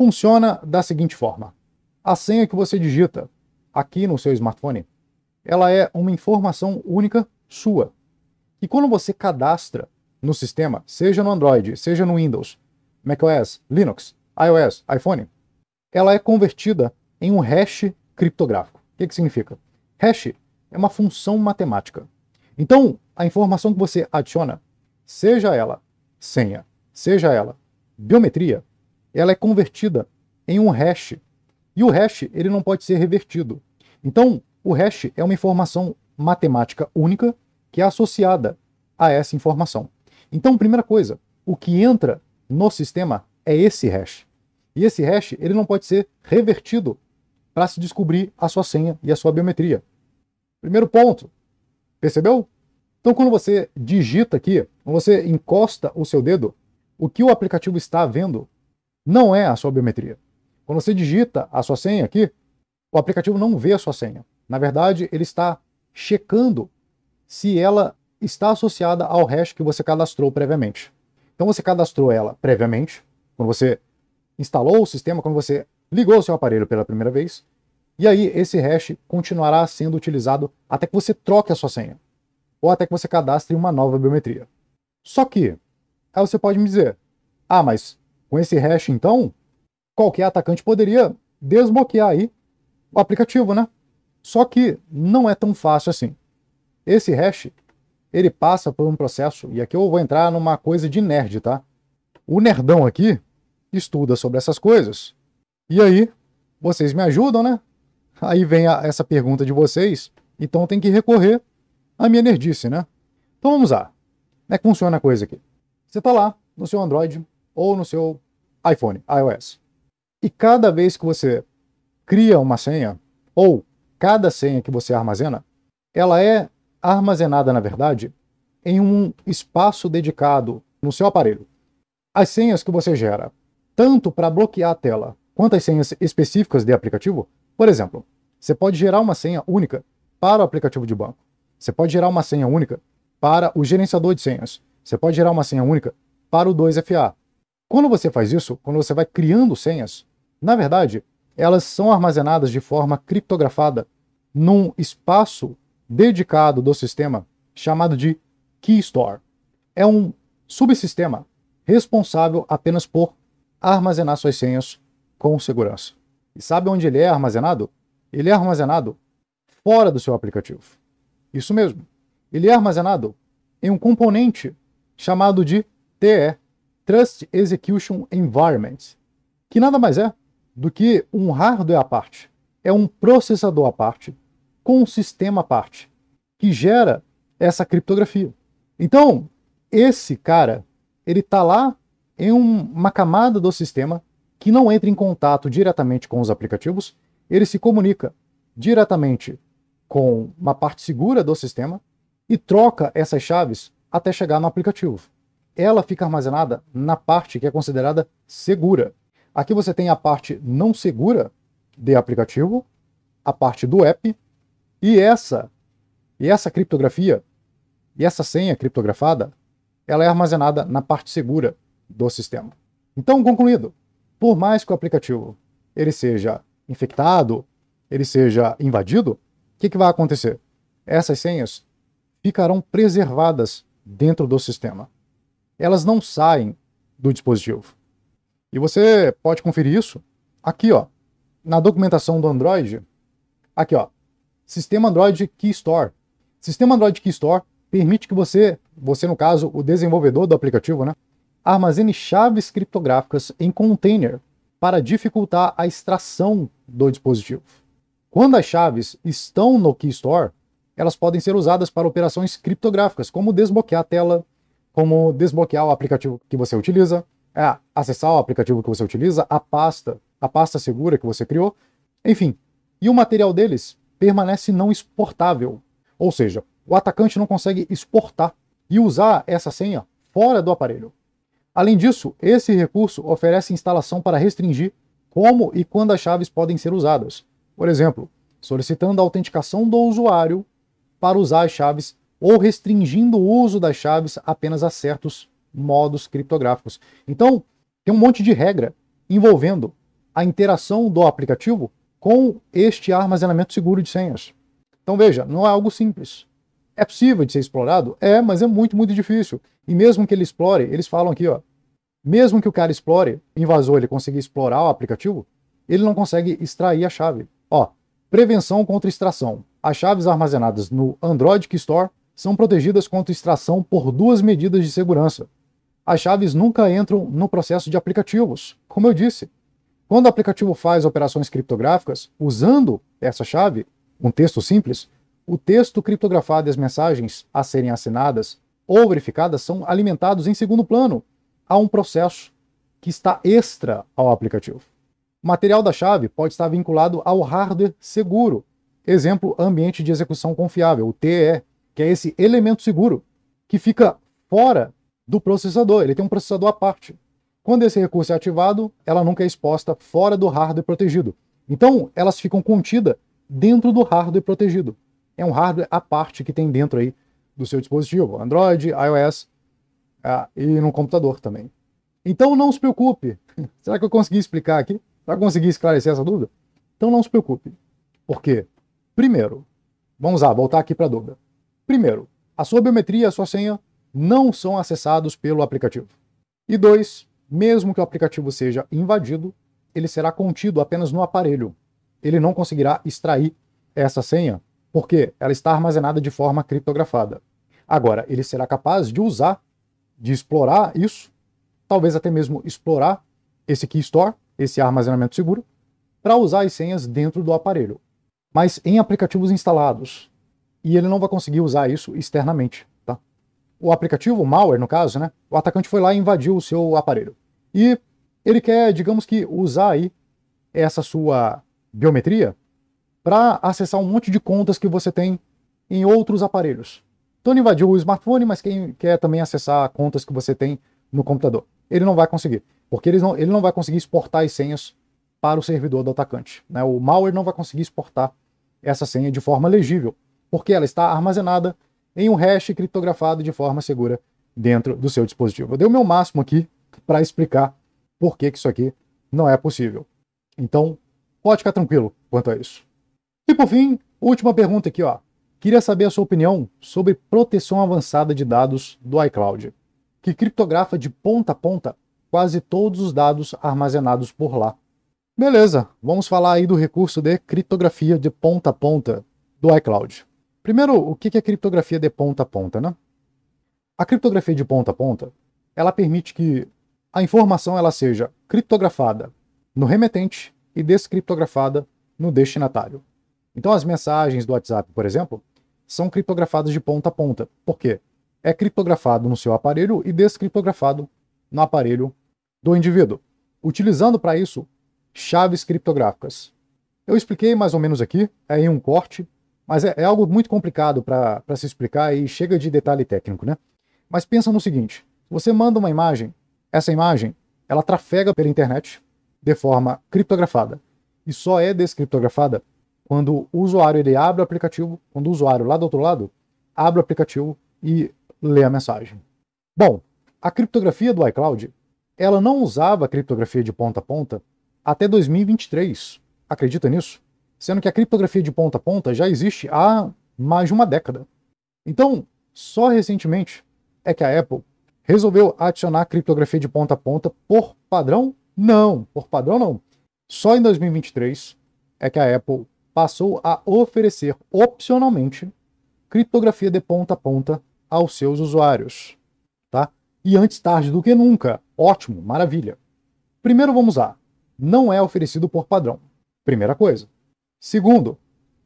Funciona da seguinte forma: a senha que você digita aqui no seu smartphone ela é uma informação única sua. E quando você cadastra no sistema, seja no Android, seja no Windows, macOS, Linux, iOS, iPhone, ela é convertida em um hash criptográfico. O que, que significa? Hash é uma função matemática. Então, a informação que você adiciona, seja ela senha, seja ela biometria, ela é convertida em um hash. E o hash ele não pode ser revertido. Então, o hash é uma informação matemática única que é associada a essa informação. Então, primeira coisa, o que entra no sistema é esse hash. E esse hash ele não pode ser revertido para se descobrir a sua senha e a sua biometria. Primeiro ponto. Percebeu? Então, quando você digita aqui, quando você encosta o seu dedo, o que o aplicativo está vendo não é a sua biometria. Quando você digita a sua senha aqui, o aplicativo não vê a sua senha. Na verdade, ele está checando se ela está associada ao hash que você cadastrou previamente. Então você cadastrou ela previamente, quando você instalou o sistema, quando você ligou o seu aparelho pela primeira vez, e aí esse hash continuará sendo utilizado até que você troque a sua senha, ou até que você cadastre uma nova biometria. Só que, aí você pode me dizer, ah, mas com esse hash então, qualquer atacante poderia desbloquear aí o aplicativo, né? Só que não é tão fácil assim. Esse hash, ele passa por um processo, e aqui eu vou entrar numa coisa de nerd, tá? O nerdão aqui estuda sobre essas coisas. E aí, vocês me ajudam, né? Aí vem a, essa pergunta de vocês, então tem que recorrer à minha nerdice, né? Então vamos lá. Como é que funciona a coisa aqui? Você está lá no seu Android ou no seu iPhone, iOS. E cada vez que você cria uma senha, ou cada senha que você armazena, ela é armazenada, na verdade, em um espaço dedicado no seu aparelho. As senhas que você gera, tanto para bloquear a tela, quanto as senhas específicas de aplicativo, por exemplo, você pode gerar uma senha única para o aplicativo de banco. Você pode gerar uma senha única para o gerenciador de senhas. Você pode gerar uma senha única para o 2FA. Quando você faz isso, quando você vai criando senhas, na verdade, elas são armazenadas de forma criptografada num espaço dedicado do sistema chamado de Keystore. É um subsistema responsável apenas por armazenar suas senhas com segurança. E sabe onde ele é armazenado? Ele é armazenado fora do seu aplicativo. Isso mesmo. Ele é armazenado em um componente chamado de TE, Trust Execution Environment, que nada mais é do que um hardware à parte. É um processador à parte, com um sistema à parte, que gera essa criptografia. Então, esse cara, ele está lá em um, uma camada do sistema que não entra em contato diretamente com os aplicativos, ele se comunica diretamente com uma parte segura do sistema e troca essas chaves até chegar no aplicativo. Ela fica armazenada na parte que é considerada segura. Aqui você tem a parte não segura de aplicativo, a parte do app, e essa, e essa criptografia, e essa senha criptografada, ela é armazenada na parte segura do sistema. Então, concluído, por mais que o aplicativo ele seja infectado, ele seja invadido, o que, que vai acontecer? Essas senhas ficarão preservadas dentro do sistema. Elas não saem do dispositivo. E você pode conferir isso aqui, ó, na documentação do Android. Aqui, ó, Sistema Android Key Store. Sistema Android Key Store permite que você, você no caso, o desenvolvedor do aplicativo, né, armazene chaves criptográficas em container para dificultar a extração do dispositivo. Quando as chaves estão no Key Store, elas podem ser usadas para operações criptográficas, como desbloquear a tela, como desbloquear o aplicativo que você utiliza, é acessar o aplicativo que você utiliza, a pasta, a pasta segura que você criou, enfim. E o material deles permanece não exportável. Ou seja, o atacante não consegue exportar e usar essa senha fora do aparelho. Além disso, esse recurso oferece instalação para restringir como e quando as chaves podem ser usadas. Por exemplo, solicitando a autenticação do usuário para usar as chaves ou restringindo o uso das chaves apenas a certos modos criptográficos. Então, tem um monte de regra envolvendo a interação do aplicativo com este armazenamento seguro de senhas. Então, veja, não é algo simples. É possível de ser explorado? É, mas é muito, muito difícil. E mesmo que ele explore, eles falam aqui, ó, mesmo que o cara explore, invasor, ele conseguir explorar o aplicativo, ele não consegue extrair a chave. Ó, prevenção contra extração. As chaves armazenadas no Android Key Store são protegidas contra extração por duas medidas de segurança as chaves nunca entram no processo de aplicativos. Como eu disse, quando o aplicativo faz operações criptográficas, usando essa chave, um texto simples, o texto criptografado e as mensagens a serem assinadas ou verificadas são alimentados em segundo plano a um processo que está extra ao aplicativo. O material da chave pode estar vinculado ao hardware seguro, exemplo, ambiente de execução confiável, o TE, que é esse elemento seguro, que fica fora do processador. Ele tem um processador à parte. Quando esse recurso é ativado, ela nunca é exposta fora do hardware protegido. Então, elas ficam contidas dentro do hardware protegido. É um hardware à parte que tem dentro aí do seu dispositivo, Android, iOS ah, e no computador também. Então, não se preocupe. Será que eu consegui explicar aqui? Será que eu consegui esclarecer essa dúvida? Então, não se preocupe. Por quê? Primeiro, vamos lá, voltar aqui para a dúvida. Primeiro, a sua biometria, a sua senha não são acessados pelo aplicativo. E dois, mesmo que o aplicativo seja invadido, ele será contido apenas no aparelho. Ele não conseguirá extrair essa senha, porque ela está armazenada de forma criptografada. Agora, ele será capaz de usar, de explorar isso, talvez até mesmo explorar esse key store, esse armazenamento seguro, para usar as senhas dentro do aparelho, mas em aplicativos instalados. E ele não vai conseguir usar isso externamente o aplicativo, o malware no caso, né? O atacante foi lá e invadiu o seu aparelho. E ele quer, digamos que, usar aí essa sua biometria para acessar um monte de contas que você tem em outros aparelhos. Então ele invadiu o smartphone, mas quem quer também acessar contas que você tem no computador? Ele não vai conseguir, porque ele não, ele não vai conseguir exportar as senhas para o servidor do atacante. Né? O malware não vai conseguir exportar essa senha de forma legível, porque ela está armazenada em um hash criptografado de forma segura dentro do seu dispositivo. Eu dei o meu máximo aqui para explicar por que, que isso aqui não é possível. Então, pode ficar tranquilo quanto a isso. E por fim, última pergunta aqui, ó. Queria saber a sua opinião sobre proteção avançada de dados do iCloud, que criptografa de ponta a ponta quase todos os dados armazenados por lá. Beleza, vamos falar aí do recurso de criptografia de ponta a ponta do iCloud. Primeiro, o que é criptografia de ponta a ponta, né? A criptografia de ponta a ponta, ela permite que a informação ela seja criptografada no remetente e descriptografada no destinatário. Então as mensagens do WhatsApp, por exemplo, são criptografadas de ponta a ponta. Por quê? É criptografado no seu aparelho e descriptografado no aparelho do indivíduo, utilizando para isso chaves criptográficas. Eu expliquei mais ou menos aqui, é em um corte, mas é, é algo muito complicado para se explicar e chega de detalhe técnico, né? Mas pensa no seguinte: você manda uma imagem, essa imagem ela trafega pela internet de forma criptografada e só é descriptografada quando o usuário ele abre o aplicativo, quando o usuário lá do outro lado abre o aplicativo e lê a mensagem. Bom, a criptografia do iCloud, ela não usava criptografia de ponta a ponta até 2023. Acredita nisso? sendo que a criptografia de ponta a ponta já existe há mais de uma década. Então, só recentemente é que a Apple resolveu adicionar criptografia de ponta a ponta por padrão? Não, por padrão não. Só em 2023 é que a Apple passou a oferecer opcionalmente criptografia de ponta a ponta aos seus usuários, tá? E antes tarde do que nunca. Ótimo, maravilha. Primeiro vamos lá. Não é oferecido por padrão. Primeira coisa. Segundo,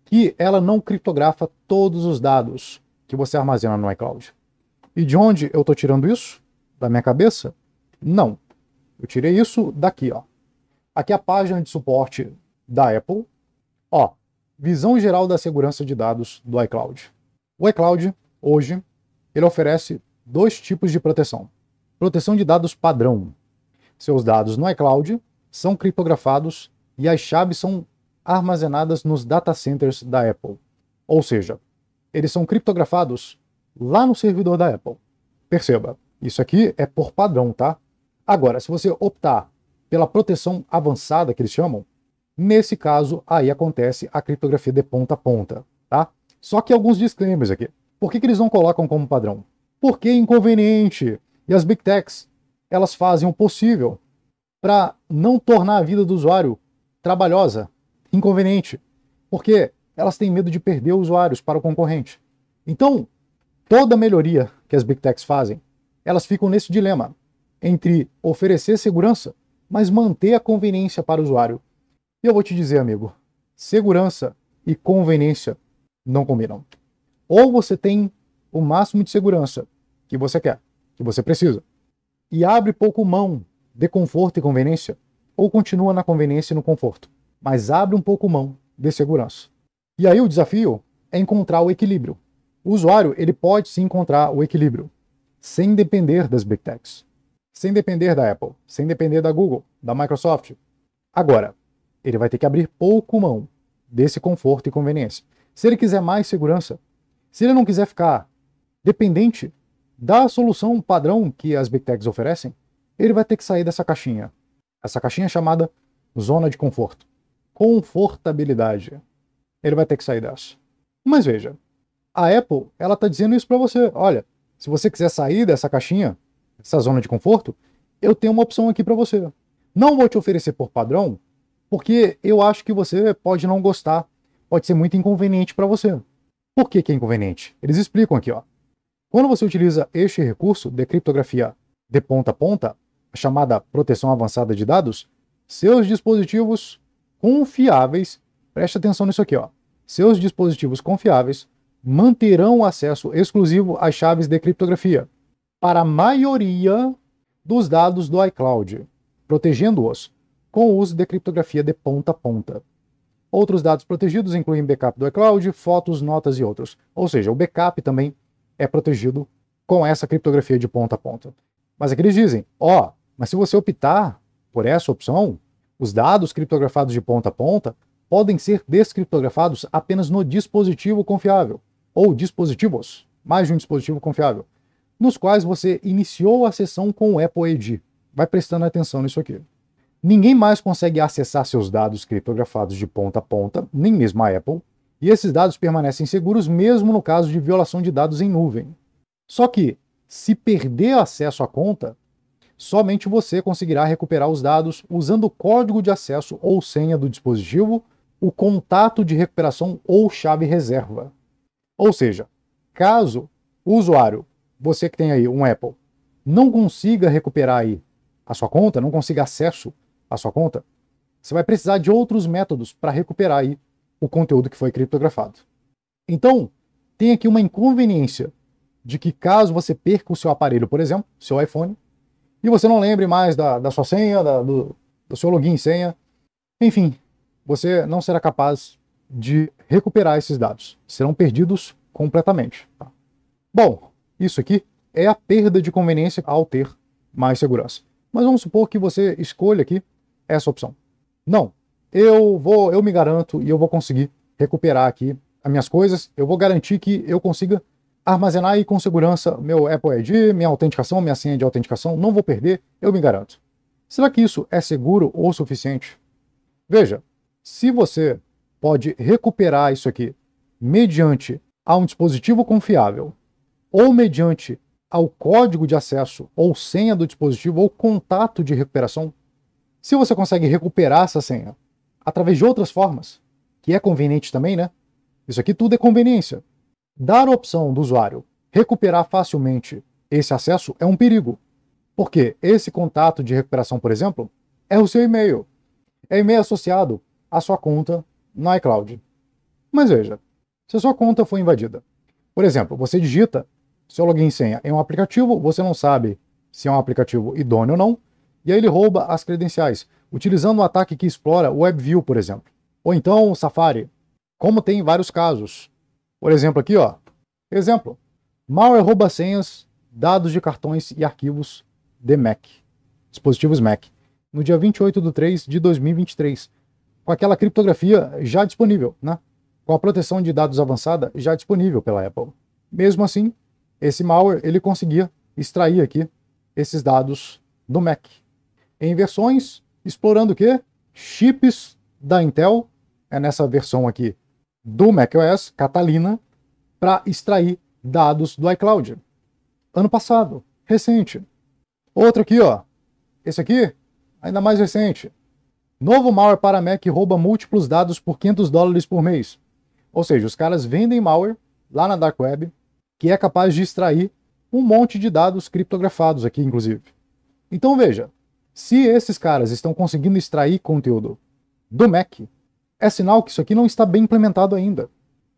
que ela não criptografa todos os dados que você armazena no iCloud. E de onde eu estou tirando isso? Da minha cabeça? Não. Eu tirei isso daqui, ó. Aqui é a página de suporte da Apple. Ó, visão geral da segurança de dados do iCloud. O iCloud, hoje, ele oferece dois tipos de proteção. Proteção de dados padrão. Seus dados no iCloud são criptografados e as chaves são armazenadas nos data centers da Apple. Ou seja, eles são criptografados lá no servidor da Apple. Perceba, isso aqui é por padrão, tá? Agora, se você optar pela proteção avançada que eles chamam, nesse caso aí acontece a criptografia de ponta a ponta, tá? Só que alguns disclaimers aqui. Por que, que eles não colocam como padrão? Porque é inconveniente. E as Big Techs, elas fazem o possível para não tornar a vida do usuário trabalhosa, inconveniente, porque elas têm medo de perder usuários para o concorrente. Então, toda melhoria que as Big Techs fazem, elas ficam nesse dilema entre oferecer segurança, mas manter a conveniência para o usuário. E eu vou te dizer, amigo, segurança e conveniência não combinam. Ou você tem o máximo de segurança que você quer, que você precisa, e abre pouco mão de conforto e conveniência, ou continua na conveniência e no conforto mas abre um pouco mão de segurança. E aí o desafio é encontrar o equilíbrio. O usuário ele pode se encontrar o equilíbrio, sem depender das big techs, sem depender da Apple, sem depender da Google, da Microsoft. Agora, ele vai ter que abrir pouco mão desse conforto e conveniência. Se ele quiser mais segurança, se ele não quiser ficar dependente da solução padrão que as big techs oferecem, ele vai ter que sair dessa caixinha, essa caixinha chamada zona de conforto confortabilidade. Ele vai ter que sair dessa. Mas veja, a Apple, ela tá dizendo isso para você. Olha, se você quiser sair dessa caixinha, dessa zona de conforto, eu tenho uma opção aqui para você. Não vou te oferecer por padrão, porque eu acho que você pode não gostar, pode ser muito inconveniente para você. Por que, que é inconveniente? Eles explicam aqui, ó. Quando você utiliza este recurso de criptografia de ponta a ponta, a chamada proteção avançada de dados, seus dispositivos confiáveis, preste atenção nisso aqui, ó. Seus dispositivos confiáveis manterão acesso exclusivo às chaves de criptografia para a maioria dos dados do iCloud, protegendo-os com o uso de criptografia de ponta a ponta. Outros dados protegidos incluem backup do iCloud, fotos, notas e outros. Ou seja, o backup também é protegido com essa criptografia de ponta a ponta. Mas aqui é eles dizem: ó, oh, mas se você optar por essa opção, os dados criptografados de ponta a ponta podem ser descriptografados apenas no dispositivo confiável, ou dispositivos, mais de um dispositivo confiável, nos quais você iniciou a sessão com o Apple ID. Vai prestando atenção nisso aqui. Ninguém mais consegue acessar seus dados criptografados de ponta a ponta, nem mesmo a Apple, e esses dados permanecem seguros mesmo no caso de violação de dados em nuvem. Só que, se perder acesso à conta, somente você conseguirá recuperar os dados usando o código de acesso ou senha do dispositivo, o contato de recuperação ou chave reserva. Ou seja, caso o usuário, você que tem aí um Apple, não consiga recuperar aí a sua conta, não consiga acesso à sua conta, você vai precisar de outros métodos para recuperar aí o conteúdo que foi criptografado. Então, tem aqui uma inconveniência de que caso você perca o seu aparelho, por exemplo, seu iPhone, e você não lembre mais da, da sua senha, da, do, do seu login e senha. Enfim, você não será capaz de recuperar esses dados. Serão perdidos completamente. Tá? Bom, isso aqui é a perda de conveniência ao ter mais segurança. Mas vamos supor que você escolha aqui essa opção. Não, eu vou, eu me garanto e eu vou conseguir recuperar aqui as minhas coisas. Eu vou garantir que eu consiga armazenar aí com segurança meu Apple ID, minha autenticação, minha senha de autenticação, não vou perder, eu me garanto. Será que isso é seguro ou suficiente? Veja, se você pode recuperar isso aqui mediante a um dispositivo confiável ou mediante ao código de acesso ou senha do dispositivo ou contato de recuperação, se você consegue recuperar essa senha através de outras formas, que é conveniente também, né? Isso aqui tudo é conveniência. Dar a opção do usuário recuperar facilmente esse acesso é um perigo, porque esse contato de recuperação, por exemplo, é o seu e-mail. É e-mail associado à sua conta no iCloud. Mas veja, se a sua conta foi invadida, por exemplo, você digita seu login e senha em um aplicativo, você não sabe se é um aplicativo idôneo ou não, e aí ele rouba as credenciais, utilizando um ataque que explora o WebView, por exemplo. Ou então o Safari, como tem vários casos por exemplo, aqui, ó. Exemplo: malware é rouba senhas, dados de cartões e arquivos de Mac, dispositivos Mac, no dia 28 de 3 de 2023, com aquela criptografia já disponível, né? com a proteção de dados avançada já disponível pela Apple. Mesmo assim, esse malware ele conseguia extrair aqui esses dados do Mac. Em versões, explorando o quê? Chips da Intel, é nessa versão aqui do macOS, Catalina, para extrair dados do iCloud. Ano passado, recente. Outro aqui, ó. Esse aqui, ainda mais recente. Novo malware para Mac rouba múltiplos dados por 500 dólares por mês. Ou seja, os caras vendem malware lá na Dark Web que é capaz de extrair um monte de dados criptografados aqui, inclusive. Então veja, se esses caras estão conseguindo extrair conteúdo do Mac, é sinal que isso aqui não está bem implementado ainda.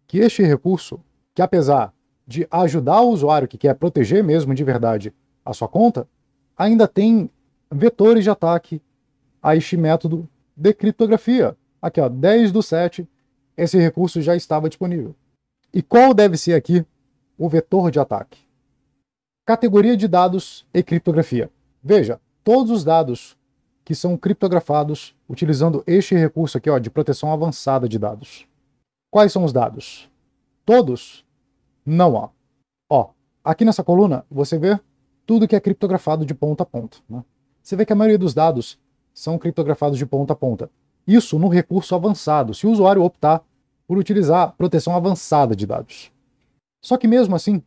Que este recurso, que apesar de ajudar o usuário que quer proteger mesmo de verdade a sua conta, ainda tem vetores de ataque a este método de criptografia. Aqui, ó, 10 do 7, esse recurso já estava disponível. E qual deve ser aqui o vetor de ataque? Categoria de dados e criptografia. Veja, todos os dados que são criptografados utilizando este recurso aqui ó, de proteção avançada de dados. Quais são os dados? Todos? Não há. Ó, aqui nessa coluna você vê tudo que é criptografado de ponta a ponta. Né? Você vê que a maioria dos dados são criptografados de ponta a ponta. Isso no recurso avançado, se o usuário optar por utilizar proteção avançada de dados. Só que mesmo assim,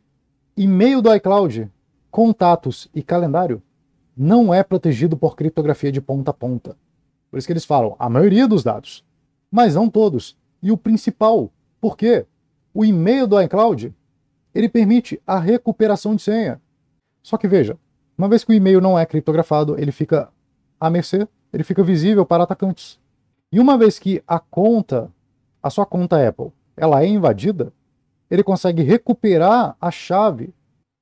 e-mail do iCloud, contatos e calendário não é protegido por criptografia de ponta a ponta. Por isso que eles falam a maioria dos dados, mas não todos. E o principal, por quê? O e-mail do iCloud, ele permite a recuperação de senha. Só que veja, uma vez que o e-mail não é criptografado, ele fica à mercê, ele fica visível para atacantes. E uma vez que a conta, a sua conta Apple, ela é invadida, ele consegue recuperar a chave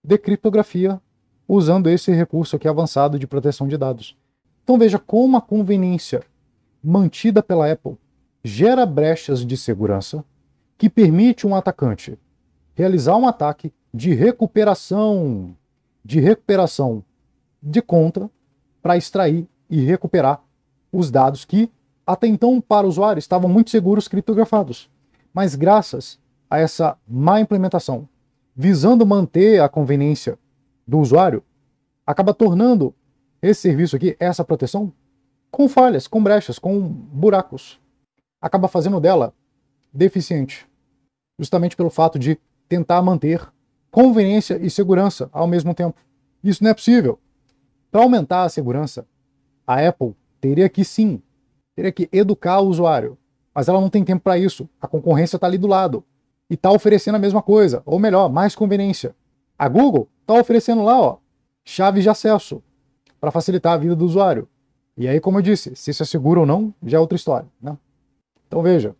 de criptografia usando esse recurso aqui avançado de proteção de dados. Então veja como a conveniência mantida pela Apple gera brechas de segurança que permite um atacante realizar um ataque de recuperação, de recuperação de conta para extrair e recuperar os dados que até então para o usuário estavam muito seguros criptografados. Mas graças a essa má implementação, visando manter a conveniência do usuário, acaba tornando esse serviço aqui, essa proteção, com falhas, com brechas, com buracos. Acaba fazendo dela deficiente, justamente pelo fato de tentar manter conveniência e segurança ao mesmo tempo. Isso não é possível. Para aumentar a segurança, a Apple teria que sim, teria que educar o usuário. Mas ela não tem tempo para isso. A concorrência está ali do lado e está oferecendo a mesma coisa, ou melhor, mais conveniência. A Google está oferecendo lá, ó, chave de acesso, para facilitar a vida do usuário. E aí, como eu disse, se isso é seguro ou não, já é outra história. Né? Então veja,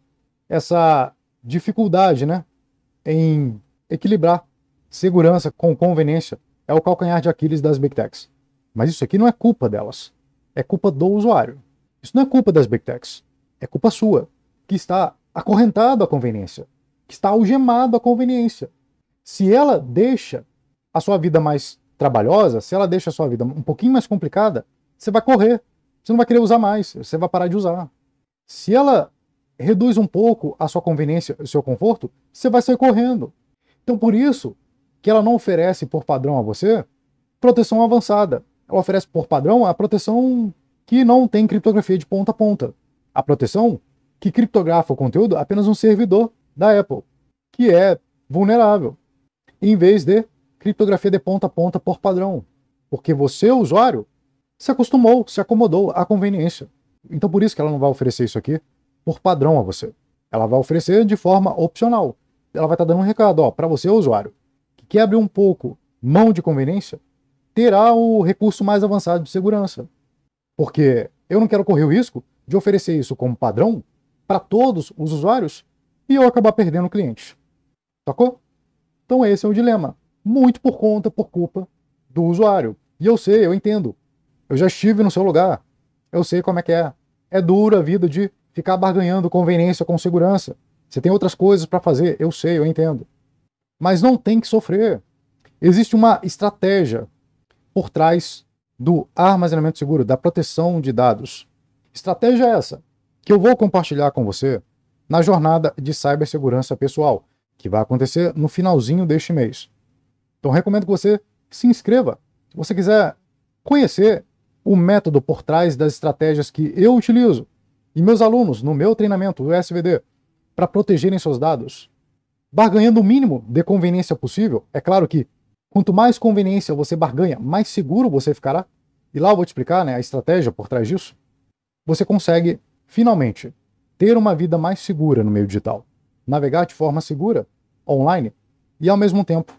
essa dificuldade né, em equilibrar segurança com conveniência é o calcanhar de Aquiles das Big Techs. Mas isso aqui não é culpa delas, é culpa do usuário. Isso não é culpa das Big Techs, é culpa sua, que está acorrentado à conveniência, que está algemado à conveniência. Se ela deixa a sua vida mais trabalhosa, se ela deixa a sua vida um pouquinho mais complicada, você vai correr. Você não vai querer usar mais, você vai parar de usar. Se ela reduz um pouco a sua conveniência, o seu conforto, você vai sair correndo. Então, por isso que ela não oferece por padrão a você proteção avançada. Ela oferece por padrão a proteção que não tem criptografia de ponta a ponta. A proteção que criptografa o conteúdo apenas um servidor da Apple, que é vulnerável, em vez de criptografia de ponta a ponta por padrão. Porque você, usuário, se acostumou, se acomodou à conveniência. Então por isso que ela não vai oferecer isso aqui por padrão a você. Ela vai oferecer de forma opcional. Ela vai estar tá dando um recado, ó, para você, usuário, que quer abrir um pouco mão de conveniência, terá o recurso mais avançado de segurança. Porque eu não quero correr o risco de oferecer isso como padrão para todos os usuários e eu acabar perdendo clientes. Sacou? Então esse é o dilema muito por conta, por culpa do usuário. E eu sei, eu entendo. Eu já estive no seu lugar. Eu sei como é que é. É dura a vida de ficar barganhando conveniência com segurança. Você tem outras coisas para fazer, eu sei, eu entendo. Mas não tem que sofrer. Existe uma estratégia por trás do armazenamento seguro, da proteção de dados. Estratégia é essa que eu vou compartilhar com você na jornada de cibersegurança pessoal, que vai acontecer no finalzinho deste mês. Então recomendo que você se inscreva. Se você quiser conhecer o método por trás das estratégias que eu utilizo e meus alunos no meu treinamento, o SVD, para protegerem seus dados, barganhando o mínimo de conveniência possível. É claro que quanto mais conveniência você barganha, mais seguro você ficará. E lá eu vou te explicar né, a estratégia por trás disso. Você consegue, finalmente, ter uma vida mais segura no meio digital, navegar de forma segura, online, e ao mesmo tempo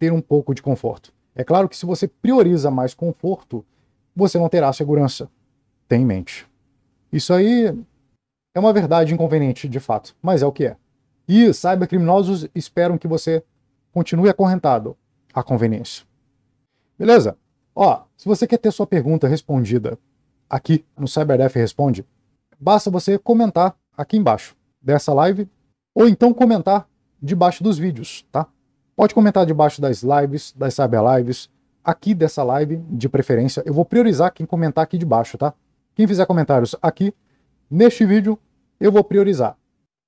ter um pouco de conforto. É claro que se você prioriza mais conforto, você não terá segurança. Tem em mente. Isso aí é uma verdade inconveniente, de fato, mas é o que é. E cybercriminosos esperam que você continue acorrentado à conveniência. Beleza? Ó, se você quer ter sua pergunta respondida aqui no CyberDef Responde, basta você comentar aqui embaixo dessa live ou então comentar debaixo dos vídeos, tá? Pode comentar debaixo das lives, das cyber lives, aqui dessa live, de preferência. Eu vou priorizar quem comentar aqui debaixo, tá? Quem fizer comentários aqui, neste vídeo, eu vou priorizar.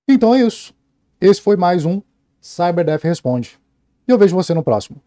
Então é isso. Esse foi mais um CyberDef Responde. E eu vejo você no próximo.